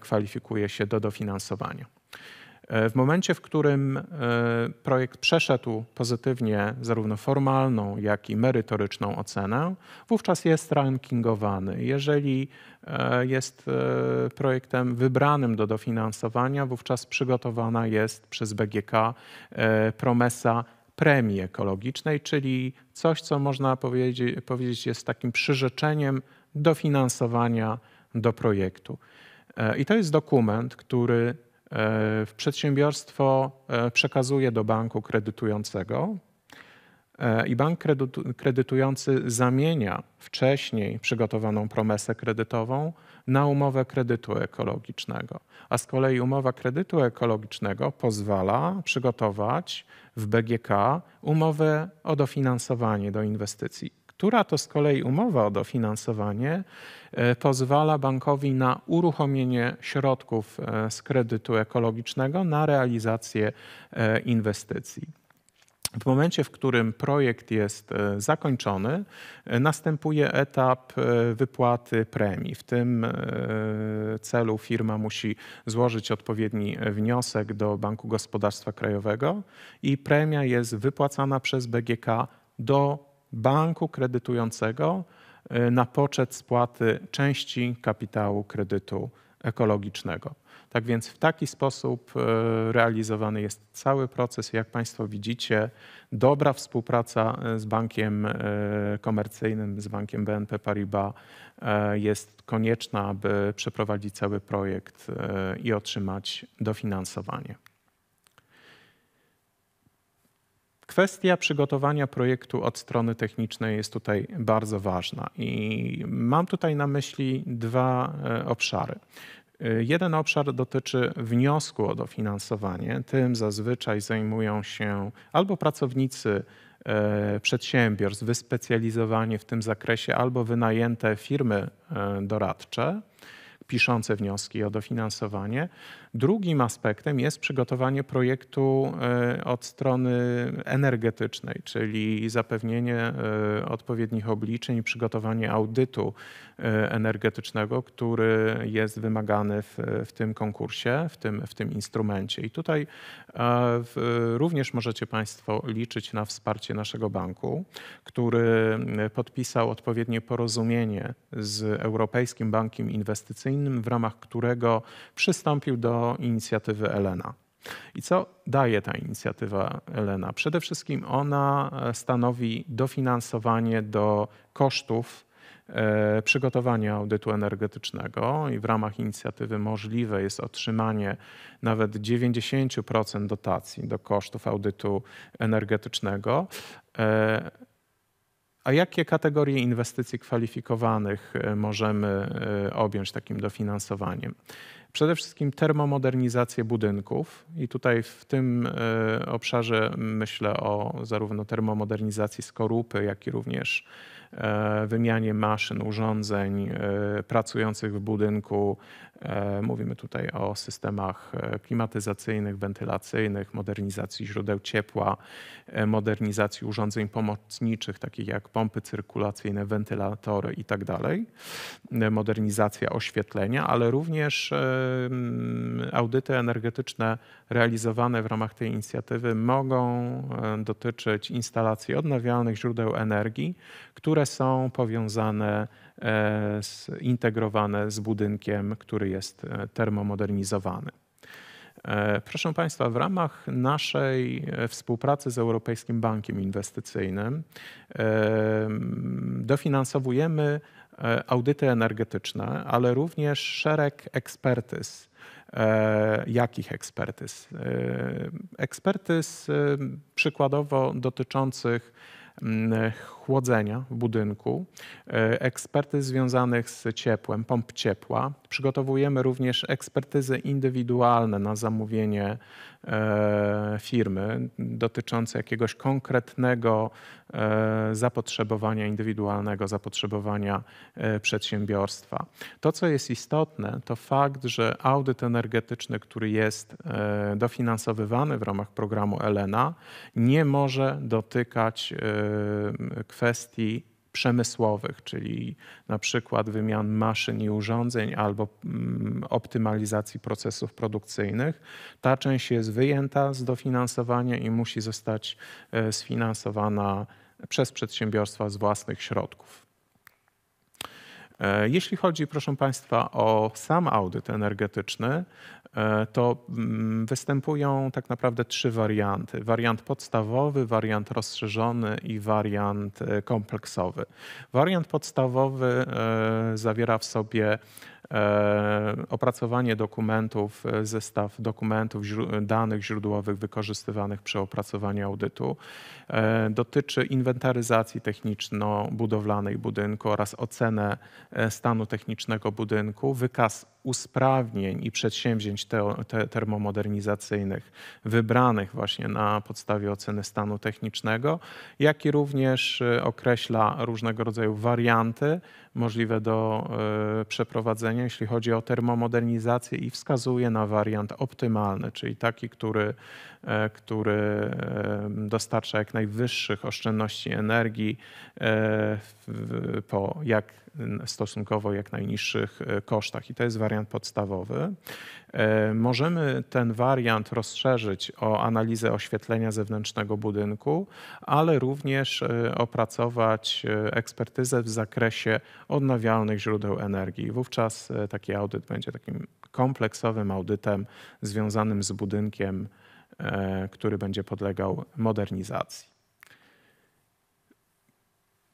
kwalifikuje się do dofinansowania. E, w momencie, w którym e, projekt przeszedł pozytywnie zarówno formalną, jak i merytoryczną ocenę, wówczas jest rankingowany. Jeżeli e, jest projektem wybranym do dofinansowania, wówczas przygotowana jest przez BGK promesa premii ekologicznej, czyli coś, co można powiedzieć, powiedzieć jest takim przyrzeczeniem dofinansowania do projektu. I to jest dokument, który przedsiębiorstwo e, przekazuje do banku kredytującego e, i bank kredytujący zamienia wcześniej przygotowaną promesę kredytową na umowę kredytu ekologicznego. A z kolei umowa kredytu ekologicznego pozwala przygotować w BGK umowę o dofinansowanie do inwestycji która to z kolei umowa o dofinansowanie e, pozwala bankowi na uruchomienie środków e, z kredytu ekologicznego na realizację e, inwestycji. W momencie, w którym projekt jest zakończony, następuje etap wypłaty premii. W tym celu firma musi złożyć odpowiedni wniosek do Banku Gospodarstwa Krajowego i premia jest wypłacana przez BGK do banku kredytującego y, na poczet spłaty części kapitału kredytu ekologicznego. Tak więc w taki sposób y, realizowany jest cały proces. Jak Państwo widzicie, dobra współpraca y, z bankiem komercyjnym, z bankiem BNP Paribas jest konieczna, aby przeprowadzić cały projekt i otrzymać dofinansowanie. Kwestia przygotowania projektu od strony technicznej jest tutaj bardzo ważna i mam tutaj na myśli dwa e, obszary. E, jeden obszar dotyczy wniosku o dofinansowanie. Tym zazwyczaj zajmują się albo pracownicy e, przedsiębiorstw wyspecjalizowani w tym zakresie, albo wynajęte firmy doradcze piszące wnioski o dofinansowanie, Drugim aspektem jest przygotowanie projektu e, od strony energetycznej, czyli zapewnienie e, odpowiednich obliczeń przygotowanie audytu e, energetycznego, który jest wymagany w, w tym konkursie, w tym, w tym instrumencie. I tutaj w, również możecie Państwo liczyć na wsparcie naszego banku, który podpisał odpowiednie porozumienie z Europejskim Bankiem Inwestycyjnym, w ramach którego przystąpił do do inicjatywy Elena. I co daje ta inicjatywa Elena? Przede wszystkim ona e, stanowi dofinansowanie do kosztów e, przygotowania audytu energetycznego i w ramach inicjatywy możliwe jest otrzymanie nawet 90% dotacji do kosztów audytu energetycznego. E, a jakie kategorie inwestycji kwalifikowanych możemy objąć takim dofinansowaniem? Przede wszystkim termomodernizację budynków i tutaj w tym e, obszarze myślę o zarówno termomodernizacji skorupy, jak i również e, wymianie maszyn, urządzeń e, pracujących w budynku, E, mówimy tutaj o systemach e, klimatyzacyjnych, wentylacyjnych, modernizacji źródeł ciepła, e, modernizacji urządzeń pomocniczych, takich jak pompy cyrkulacyjne, wentylatory itd. Tak modernizacja oświetlenia, ale również mm, audyty energetyczne realizowane w ramach tej inicjatywy mogą dotyczyć instalacji odnawialnych źródeł energii, które są powiązane z E, zintegrowane z budynkiem, który jest e, termomodernizowany. E, proszę Państwa, w ramach naszej współpracy z Europejskim Bankiem Inwestycyjnym dofinansowujemy audyty energetyczne, ale również szereg ekspertyz. Jakich ekspertyz? Ekspertyz przykładowo dotyczących Mm, chłodzenia w budynku, e, ekspertyz związanych z ciepłem, pomp ciepła. Przygotowujemy również ekspertyzy indywidualne na zamówienie e, firmy dotyczące jakiegoś konkretnego E, zapotrzebowania indywidualnego, zapotrzebowania e, przedsiębiorstwa. To, co jest istotne, to fakt, że audyt energetyczny, który jest e, dofinansowywany w ramach programu Elena, nie może dotykać kwestii przemysłowych, czyli na przykład wymian maszyn i urządzeń albo mm, optymalizacji procesów produkcyjnych. Ta część jest wyjęta z dofinansowania i musi zostać sfinansowana przez przedsiębiorstwa z własnych środków. E, jeśli chodzi, proszę Państwa, o sam audyt energetyczny, e, to mm, występują tak naprawdę trzy warianty: wariant podstawowy, wariant rozszerzony i wariant e, kompleksowy. Wariant podstawowy zawiera w sobie E, opracowanie dokumentów, e, zestaw dokumentów, danych źródłowych wykorzystywanych przy opracowaniu audytu. E, dotyczy inwentaryzacji techniczno-budowlanej budynku oraz ocenę stanu technicznego budynku, wykaz usprawnień i przedsięwzięć te, te, termomodernizacyjnych wybranych właśnie na podstawie oceny stanu technicznego, jak i również określa różnego rodzaju warianty możliwe do e, przeprowadzenia, jeśli chodzi o termomodernizację i wskazuje na wariant optymalny, czyli taki, który E, który dostarcza jak najwyższych oszczędności energii e, po jak stosunkowo jak najniższych e, kosztach. I to jest wariant podstawowy. Możemy ten wariant rozszerzyć o analizę oświetlenia zewnętrznego budynku, ale również opracować ekspertyzę w zakresie odnawialnych źródeł energii. Wówczas taki audyt będzie takim kompleksowym audytem związanym z budynkiem E, który będzie podlegał modernizacji.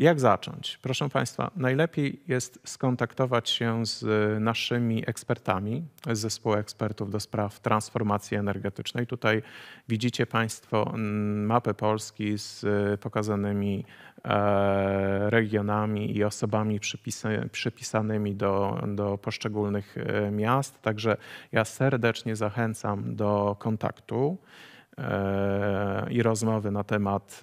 Jak zacząć? Proszę Państwa, najlepiej jest skontaktować się z e, naszymi ekspertami, z zespołu ekspertów do spraw transformacji energetycznej. Tutaj widzicie Państwo mm, mapę Polski z e, pokazanymi e, regionami i osobami przypisanymi do, do poszczególnych miast. Także ja serdecznie zachęcam do kontaktu. E, i rozmowy na temat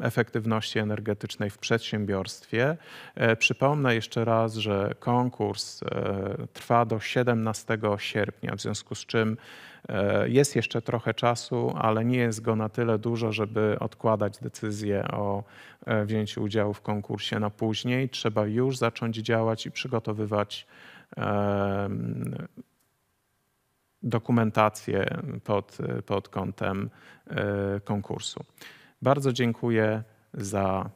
e, efektywności energetycznej w przedsiębiorstwie. E, przypomnę jeszcze raz, że konkurs trwa do 17 sierpnia, w związku z czym jest jeszcze trochę czasu, ale nie jest go na tyle dużo, żeby odkładać decyzję o wzięciu udziału w konkursie na później. Trzeba już zacząć działać i przygotowywać dokumentację pod, pod kątem e, konkursu. Bardzo dziękuję za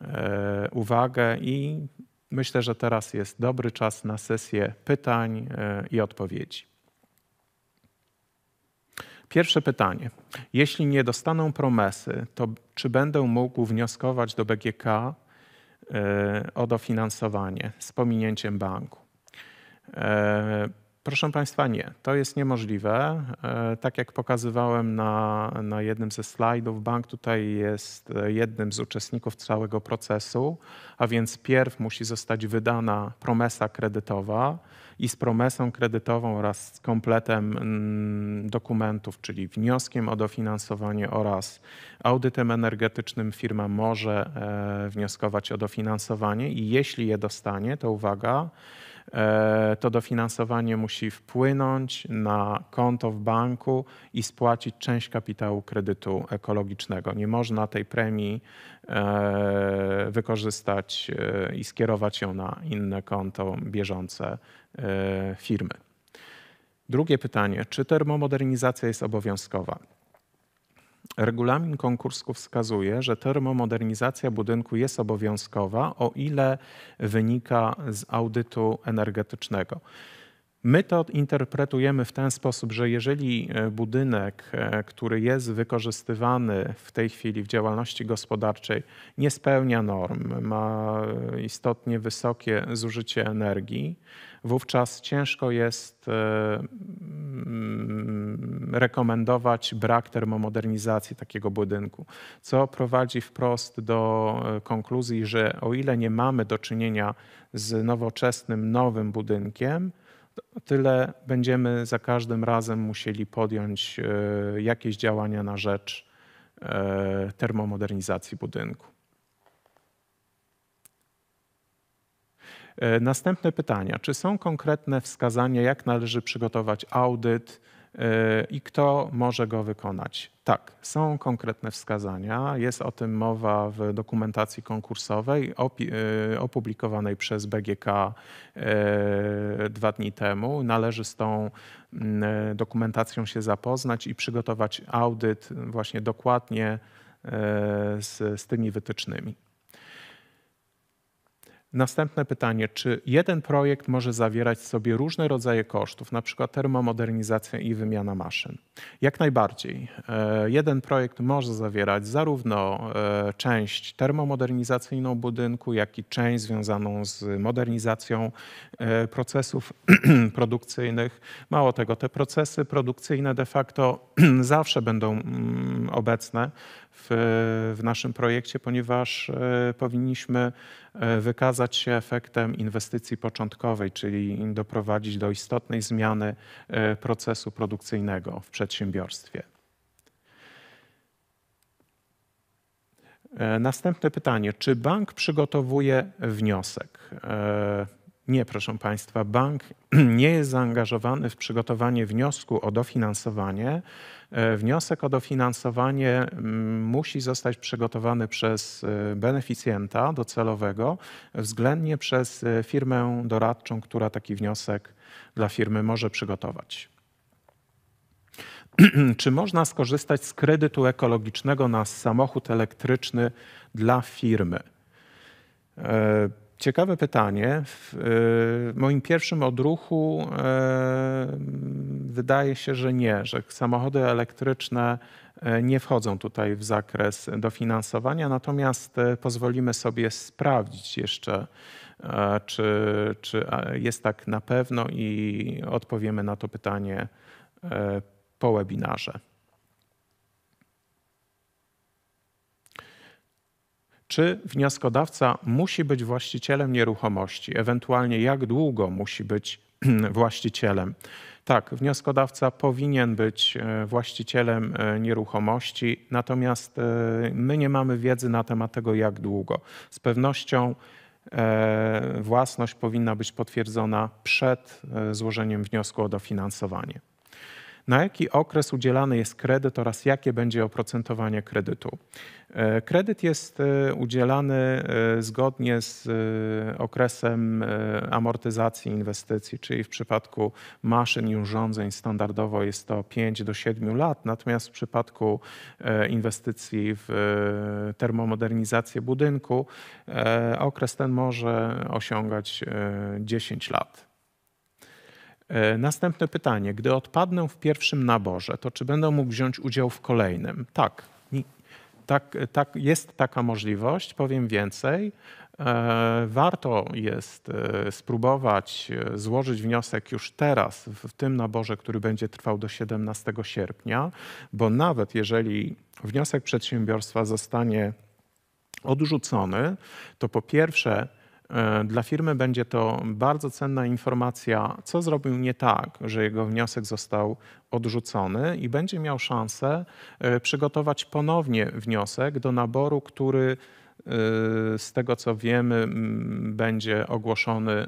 e, uwagę i myślę, że teraz jest dobry czas na sesję pytań e, i odpowiedzi. Pierwsze pytanie. Jeśli nie dostaną promesy, to czy będę mógł wnioskować do BGK o dofinansowanie z pominięciem banku? Proszę Państwa, nie. To jest niemożliwe. E, tak jak pokazywałem na, na jednym ze slajdów, bank tutaj jest e, jednym z uczestników całego procesu, a więc pierw musi zostać wydana promesa kredytowa i z promesą kredytową oraz z kompletem mm, dokumentów, czyli wnioskiem o dofinansowanie oraz audytem energetycznym firma może e, wnioskować o dofinansowanie i jeśli je dostanie, to uwaga, E, to dofinansowanie musi wpłynąć na konto w banku i spłacić część kapitału kredytu ekologicznego. Nie można tej premii e, wykorzystać e, i skierować ją na inne konto bieżące firmy. Drugie pytanie, czy termomodernizacja jest obowiązkowa? Regulamin konkursu wskazuje, że termomodernizacja budynku jest obowiązkowa, o ile wynika z audytu energetycznego. My to interpretujemy w ten sposób, że jeżeli e, budynek, e, który jest wykorzystywany w tej chwili w działalności gospodarczej, nie spełnia norm, ma e, istotnie wysokie zużycie energii, wówczas ciężko jest e, mm, rekomendować brak termomodernizacji takiego budynku, co prowadzi wprost do e, konkluzji, że o ile nie mamy do czynienia z nowoczesnym, nowym budynkiem, tyle będziemy za każdym razem musieli podjąć e, jakieś działania na rzecz termomodernizacji budynku. E, następne pytania. Czy są konkretne wskazania, jak należy przygotować audyt e, i kto może go wykonać? Tak, są konkretne wskazania. Jest o tym mowa w dokumentacji konkursowej e, opublikowanej przez BGK dwa dni temu. Należy z tą mm, dokumentacją się zapoznać i przygotować audyt właśnie dokładnie z, z tymi wytycznymi. Następne pytanie, czy jeden projekt może zawierać w sobie różne rodzaje kosztów, na przykład termomodernizacja i wymiana maszyn? Jak najbardziej. E, jeden projekt może zawierać zarówno e, część termomodernizacyjną budynku, jak i część związaną z modernizacją e, procesów produkcyjnych. Mało tego, te procesy produkcyjne de facto zawsze będą mm, obecne w, w naszym projekcie, ponieważ e, powinniśmy e, wykazać się efektem inwestycji początkowej, czyli doprowadzić do istotnej zmiany e, procesu produkcyjnego w przedsiębiorstwie. Następne pytanie. Czy bank przygotowuje wniosek? Nie, proszę Państwa, bank nie jest zaangażowany w przygotowanie wniosku o dofinansowanie. E, wniosek o dofinansowanie mm, musi zostać przygotowany przez e, beneficjenta docelowego, względnie przez e, firmę doradczą, która taki wniosek dla firmy może przygotować. Czy można skorzystać z kredytu ekologicznego na samochód elektryczny dla firmy? Ciekawe pytanie. W y, moim pierwszym odruchu y, wydaje się, że nie, że samochody elektryczne y, nie wchodzą tutaj w zakres dofinansowania, natomiast pozwolimy sobie sprawdzić jeszcze, czy, czy jest tak na pewno i odpowiemy na to pytanie po webinarze. Czy wnioskodawca musi być właścicielem nieruchomości, ewentualnie jak długo musi być właścicielem? Tak, wnioskodawca powinien być e, właścicielem e, nieruchomości, natomiast e, my nie mamy wiedzy na temat tego, jak długo. Z pewnością własność powinna być potwierdzona przed złożeniem wniosku o dofinansowanie na jaki okres udzielany jest kredyt oraz jakie będzie oprocentowanie kredytu. E, kredyt jest e, udzielany e, zgodnie z okresem amortyzacji inwestycji, czyli w przypadku maszyn i urządzeń standardowo jest to 5 do 7 lat, natomiast w przypadku inwestycji w termomodernizację budynku okres ten może osiągać 10 lat. E, następne pytanie. Gdy odpadnę w pierwszym naborze, to czy będę mógł wziąć udział w kolejnym? Tak, tak, e, tak jest taka możliwość. Powiem więcej. E, warto jest spróbować złożyć wniosek już teraz, w tym naborze, który będzie trwał do 17 sierpnia, bo nawet jeżeli wniosek przedsiębiorstwa zostanie odrzucony, to po pierwsze E, dla firmy będzie to bardzo cenna informacja, co zrobił nie tak, że jego wniosek został odrzucony i będzie miał szansę e, przygotować ponownie wniosek do naboru, który e, z tego co wiemy, będzie ogłoszony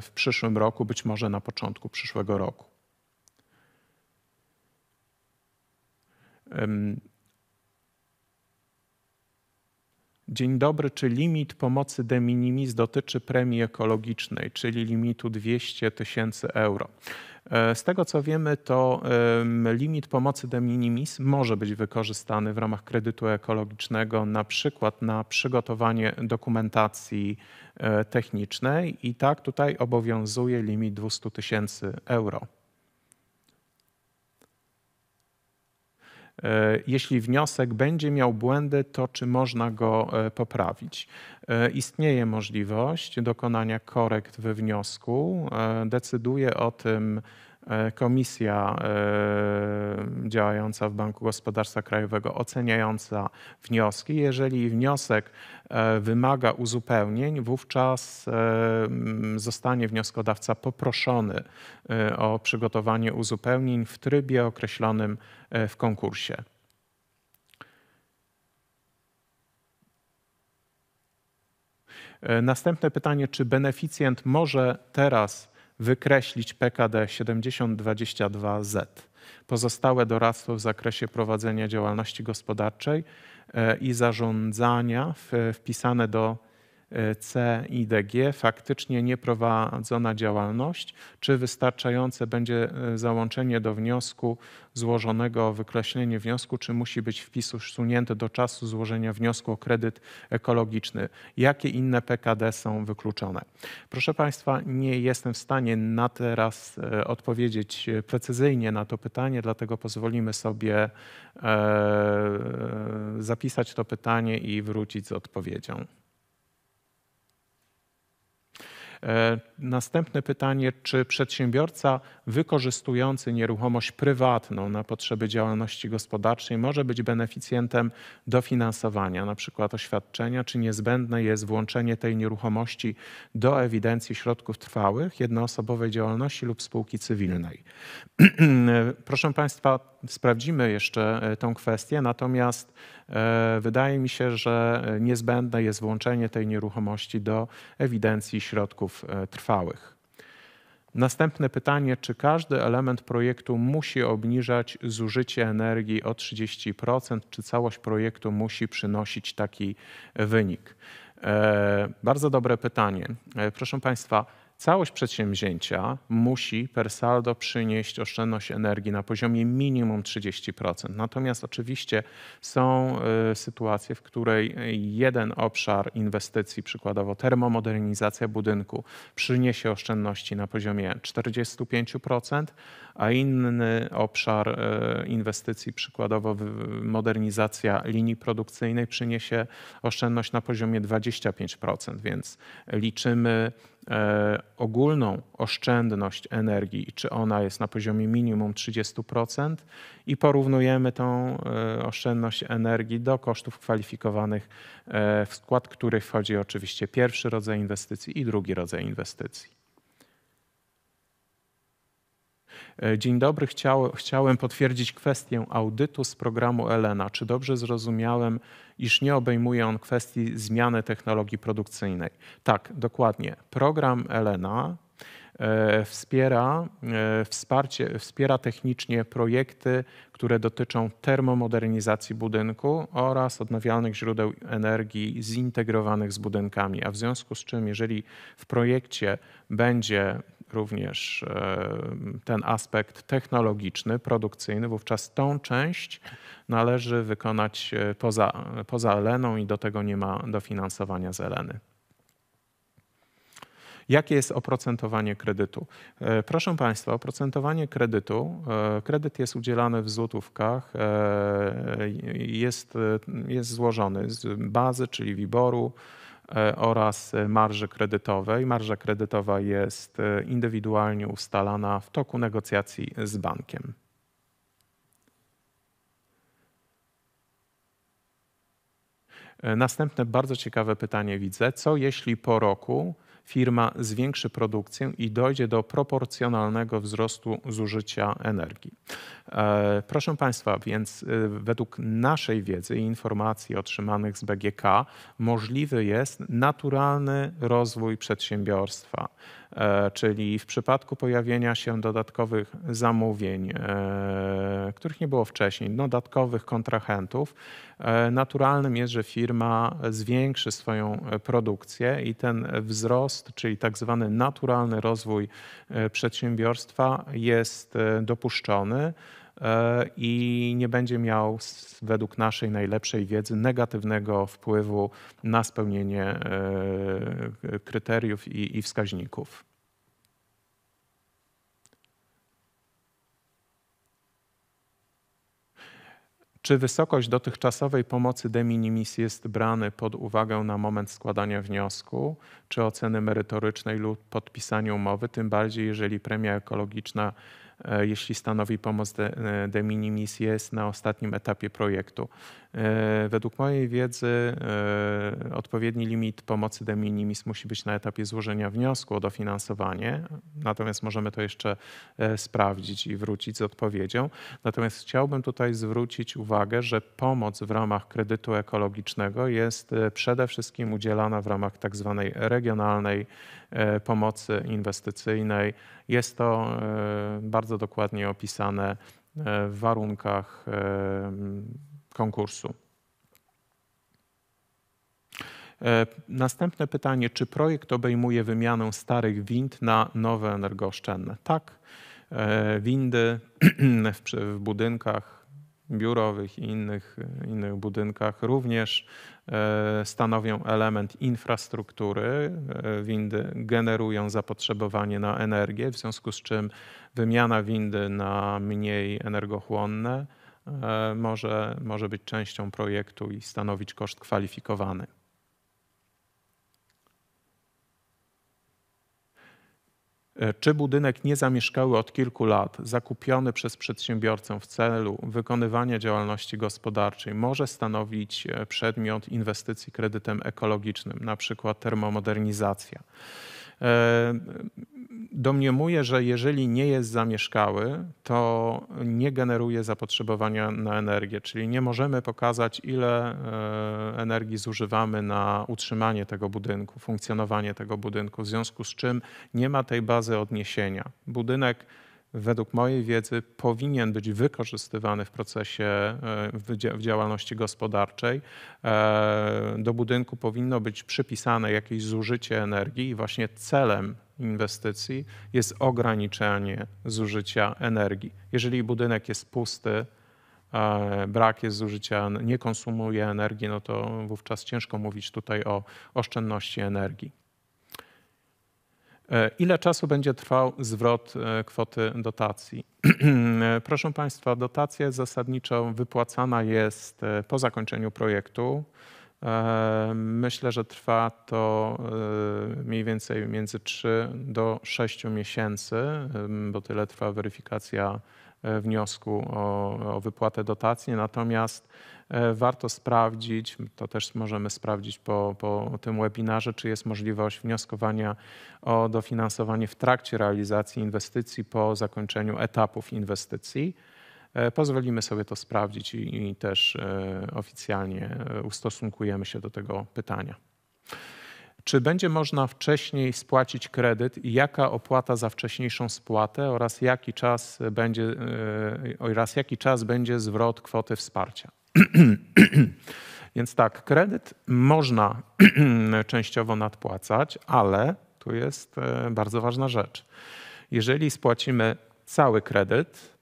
w przyszłym roku, być może na początku przyszłego roku. Dzień dobry, czy limit pomocy de minimis dotyczy premii ekologicznej, czyli limitu 200 tysięcy euro. E, z tego co wiemy, to limit pomocy de minimis może być wykorzystany w ramach kredytu ekologicznego, na przykład na przygotowanie dokumentacji e, technicznej i tak tutaj obowiązuje limit 200 tysięcy euro. E, jeśli wniosek będzie miał błędy, to czy można go e, poprawić? E, istnieje możliwość dokonania korekt we wniosku. Decyduje o tym E, komisja e, działająca w Banku Gospodarstwa Krajowego oceniająca wnioski. Jeżeli wniosek e, wymaga uzupełnień, wówczas zostanie wnioskodawca poproszony o przygotowanie uzupełnień w trybie określonym w konkursie. Następne pytanie, czy beneficjent może teraz wykreślić PKD 7022Z. Pozostałe doradztwo w zakresie prowadzenia działalności gospodarczej e, i zarządzania wpisane do C, I, DG, faktycznie nieprowadzona działalność, czy wystarczające będzie e, załączenie do wniosku złożonego o wykreślenie wniosku, czy musi być wpis usunięty do czasu złożenia wniosku o kredyt ekologiczny. Jakie inne PKD są wykluczone? Proszę Państwa, nie jestem w stanie na teraz e, odpowiedzieć e, precyzyjnie na to pytanie, dlatego pozwolimy sobie zapisać to pytanie i wrócić z odpowiedzią. E, następne pytanie, czy przedsiębiorca wykorzystujący nieruchomość prywatną na potrzeby działalności gospodarczej może być beneficjentem dofinansowania, na przykład oświadczenia, czy niezbędne jest włączenie tej nieruchomości do ewidencji środków trwałych jednoosobowej działalności lub spółki cywilnej. E, proszę Państwa, sprawdzimy jeszcze e, tę kwestię, natomiast E, wydaje mi się, że e, niezbędne jest włączenie tej nieruchomości do ewidencji środków e, trwałych. Następne pytanie, czy każdy element projektu musi obniżać zużycie energii o 30%, czy całość projektu musi przynosić taki wynik? Bardzo dobre pytanie. Proszę Państwa, Całość przedsięwzięcia musi per saldo przynieść oszczędność energii na poziomie minimum 30%. Natomiast oczywiście są y, sytuacje, w której y, jeden obszar inwestycji, przykładowo termomodernizacja budynku, przyniesie oszczędności na poziomie 45%, a inny obszar y, inwestycji, przykładowo modernizacja linii produkcyjnej, przyniesie oszczędność na poziomie 25%. Więc liczymy E, ogólną oszczędność energii, czy ona jest na poziomie minimum 30% i porównujemy tą e, oszczędność energii do kosztów kwalifikowanych, e, w skład których wchodzi oczywiście pierwszy rodzaj inwestycji i drugi rodzaj inwestycji. E, dzień dobry, Chciał, chciałem potwierdzić kwestię audytu z programu Elena. Czy dobrze zrozumiałem, iż nie obejmuje on kwestii zmiany technologii produkcyjnej? Tak, dokładnie. Program Elena e, wspiera, e, wsparcie, wspiera technicznie projekty, które dotyczą termomodernizacji budynku oraz odnawialnych źródeł energii zintegrowanych z budynkami. A w związku z czym, jeżeli w projekcie będzie również ten aspekt technologiczny, produkcyjny. Wówczas tą część należy wykonać e, poza, poza Eleną i do tego nie ma dofinansowania z Eleny. Jakie jest oprocentowanie kredytu? E, proszę Państwa, oprocentowanie kredytu, e, kredyt jest udzielany w złotówkach, jest, jest złożony z bazy, czyli Wiboru, E, oraz marży kredytowej. Marża kredytowa jest e, indywidualnie ustalana w toku negocjacji z bankiem. E, następne bardzo ciekawe pytanie widzę. Co jeśli po roku firma zwiększy produkcję i dojdzie do proporcjonalnego wzrostu zużycia energii. E, proszę Państwa, więc e, według naszej wiedzy i informacji otrzymanych z BGK możliwy jest naturalny rozwój przedsiębiorstwa. E, czyli w przypadku pojawienia się dodatkowych zamówień, e, których nie było wcześniej, dodatkowych kontrahentów, e, naturalnym jest, że firma zwiększy swoją produkcję i ten wzrost, czyli tak zwany naturalny rozwój przedsiębiorstwa jest dopuszczony. E, i nie będzie miał według naszej najlepszej wiedzy negatywnego wpływu na spełnienie e, kryteriów i, wskaźników. Czy wysokość dotychczasowej pomocy de minimis jest brany pod uwagę na moment składania wniosku, czy oceny merytorycznej lub podpisania umowy, tym bardziej jeżeli premia ekologiczna E, jeśli stanowi pomoc de, e, de minimis, jest na ostatnim etapie projektu. E, według mojej wiedzy e, odpowiedni limit pomocy de minimis musi być na etapie złożenia wniosku o dofinansowanie, natomiast możemy to jeszcze e, sprawdzić i wrócić z odpowiedzią. Natomiast chciałbym tutaj zwrócić uwagę, że pomoc w ramach kredytu ekologicznego jest przede wszystkim udzielana w ramach tak zwanej regionalnej pomocy inwestycyjnej. Jest to bardzo dokładnie opisane w warunkach konkursu. E, następne pytanie, czy projekt obejmuje wymianę starych wind na nowe energooszczędne? Tak, e, windy w budynkach biurowych i innych, innych budynkach również e, stanowią element infrastruktury. Windy generują zapotrzebowanie na energię, w związku z czym wymiana windy na mniej energochłonne E, może, może być częścią projektu i stanowić koszt kwalifikowany. E, czy budynek niezamieszkały od kilku lat, zakupiony przez przedsiębiorcę w celu wykonywania działalności gospodarczej, może stanowić e, przedmiot inwestycji kredytem ekologicznym, na przykład termomodernizacja? E, domniemuję, że jeżeli nie jest zamieszkały, to nie generuje zapotrzebowania na energię, czyli nie możemy pokazać, ile e, energii zużywamy na utrzymanie tego budynku, funkcjonowanie tego budynku, w związku z czym nie ma tej bazy odniesienia. Budynek według mojej wiedzy powinien być wykorzystywany w procesie, e, w działalności gospodarczej. E, do budynku powinno być przypisane jakieś zużycie energii i właśnie celem inwestycji jest ograniczenie zużycia energii. Jeżeli budynek jest pusty, e, brak jest zużycia, nie konsumuje energii, no to wówczas ciężko mówić tutaj o oszczędności energii. E, ile czasu będzie trwał zwrot e, kwoty dotacji? E, proszę Państwa, dotacja zasadniczo wypłacana jest po zakończeniu projektu. Myślę, że trwa to mniej więcej między 3 do 6 miesięcy, bo tyle trwa weryfikacja E, wniosku o, o wypłatę dotacji. Natomiast e, warto sprawdzić, to też możemy sprawdzić po, po tym webinarze, czy jest możliwość wnioskowania o dofinansowanie w trakcie realizacji inwestycji po zakończeniu etapów inwestycji. E, pozwolimy sobie to sprawdzić i, i też oficjalnie ustosunkujemy się do tego pytania. Czy będzie można wcześniej spłacić kredyt i jaka opłata za wcześniejszą spłatę oraz jaki czas będzie, e, oraz jaki czas będzie zwrot kwoty wsparcia? Więc tak, kredyt można częściowo nadpłacać, ale tu jest e, bardzo ważna rzecz. Jeżeli spłacimy cały kredyt,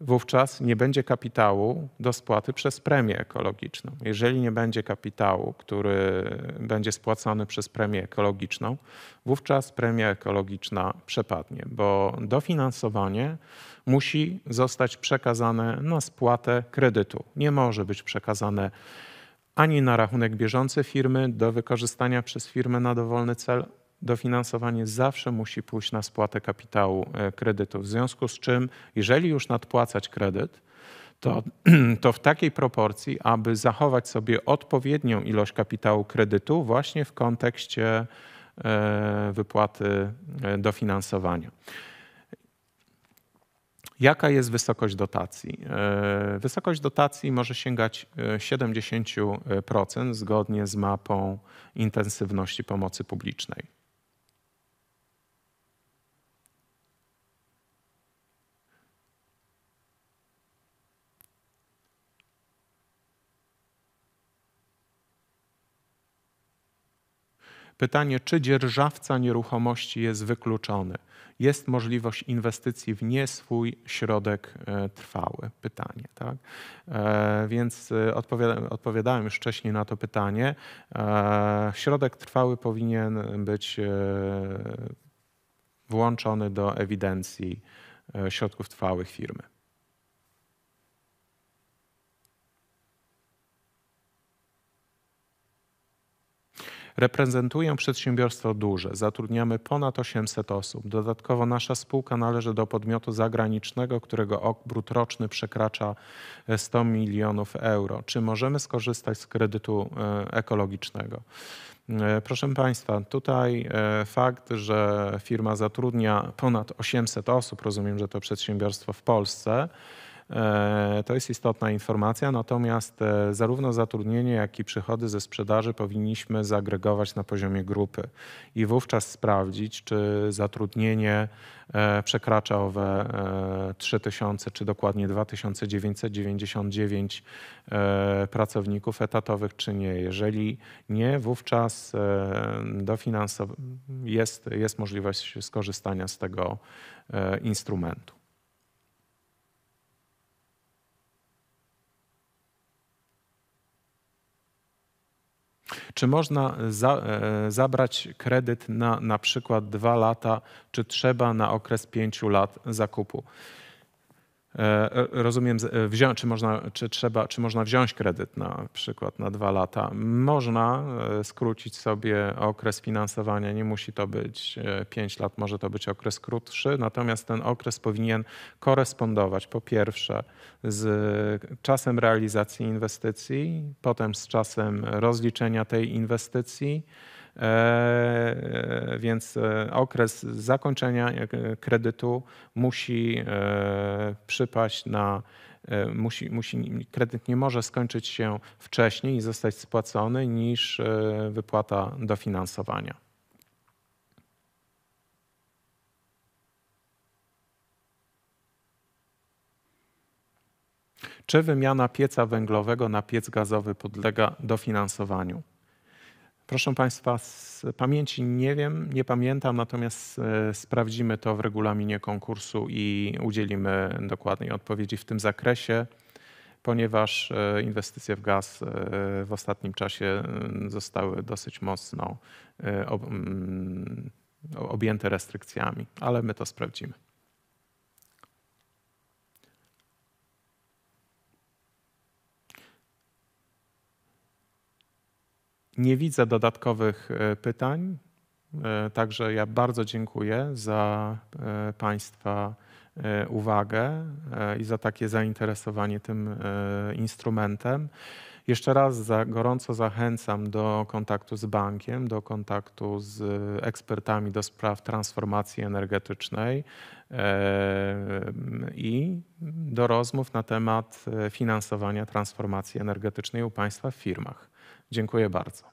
wówczas nie będzie kapitału do spłaty przez premię ekologiczną. Jeżeli nie będzie kapitału, który będzie spłacany przez premię ekologiczną, wówczas premia ekologiczna przepadnie, bo dofinansowanie musi zostać przekazane na spłatę kredytu. Nie może być przekazane ani na rachunek bieżący firmy do wykorzystania przez firmę na dowolny cel, dofinansowanie zawsze musi pójść na spłatę kapitału e, kredytu. W związku z czym, jeżeli już nadpłacać kredyt, to, to w takiej proporcji, aby zachować sobie odpowiednią ilość kapitału kredytu właśnie w kontekście e, wypłaty e, dofinansowania. Jaka jest wysokość dotacji? Wysokość dotacji może sięgać 70% zgodnie z mapą intensywności pomocy publicznej. Pytanie, czy dzierżawca nieruchomości jest wykluczony? Jest możliwość inwestycji w nie swój środek e, trwały? Pytanie, tak? E, więc e, odpowiadałem już wcześniej na to pytanie. Środek trwały powinien być włączony do ewidencji środków trwałych firmy. Reprezentuję przedsiębiorstwo duże, zatrudniamy ponad 800 osób. Dodatkowo nasza spółka należy do podmiotu zagranicznego, którego obrót roczny przekracza 100 e, milionów euro. Czy możemy skorzystać z kredytu e, ekologicznego? E, proszę Państwa, tutaj fakt, że firma zatrudnia ponad 800 osób, rozumiem, że to przedsiębiorstwo w Polsce, E, to jest istotna informacja, natomiast e, zarówno zatrudnienie, jak i przychody ze sprzedaży powinniśmy zagregować na poziomie grupy i wówczas sprawdzić, czy zatrudnienie e, przekracza owe 3000, czy dokładnie 2999 pracowników etatowych, czy nie. Jeżeli nie, wówczas dofinansow- jest, jest możliwość skorzystania z tego instrumentu. Czy można e, za, e, zabrać kredyt na na przykład dwa lata, czy trzeba na okres pięciu lat zakupu? E, e, rozumiem, e, wzią, czy, można, czy, trzeba, czy można wziąć kredyt na przykład na dwa lata? Można skrócić sobie okres finansowania, nie musi to być pięć lat, może to być okres krótszy, natomiast ten okres powinien korespondować po pierwsze z czasem realizacji inwestycji, potem z czasem rozliczenia tej inwestycji E, e, więc e, okres zakończenia kredytu musi przypaść na musi, musi, kredyt nie może skończyć się wcześniej i zostać spłacony niż wypłata dofinansowania. Czy wymiana pieca węglowego na piec gazowy podlega dofinansowaniu? Proszę Państwa, z pamięci nie wiem, nie pamiętam, natomiast e, sprawdzimy to w regulaminie konkursu i udzielimy dokładnej odpowiedzi w tym zakresie, ponieważ e, inwestycje w gaz e, w ostatnim czasie mm, zostały dosyć mocno mm, objęte restrykcjami, ale my to sprawdzimy. Nie widzę dodatkowych e, pytań, e, także ja bardzo dziękuję za e, Państwa uwagę i za takie zainteresowanie tym instrumentem. Jeszcze raz za, gorąco zachęcam do kontaktu z bankiem, do kontaktu z ekspertami do spraw transformacji energetycznej i do rozmów na temat finansowania transformacji energetycznej u Państwa w firmach. Dziękuję bardzo.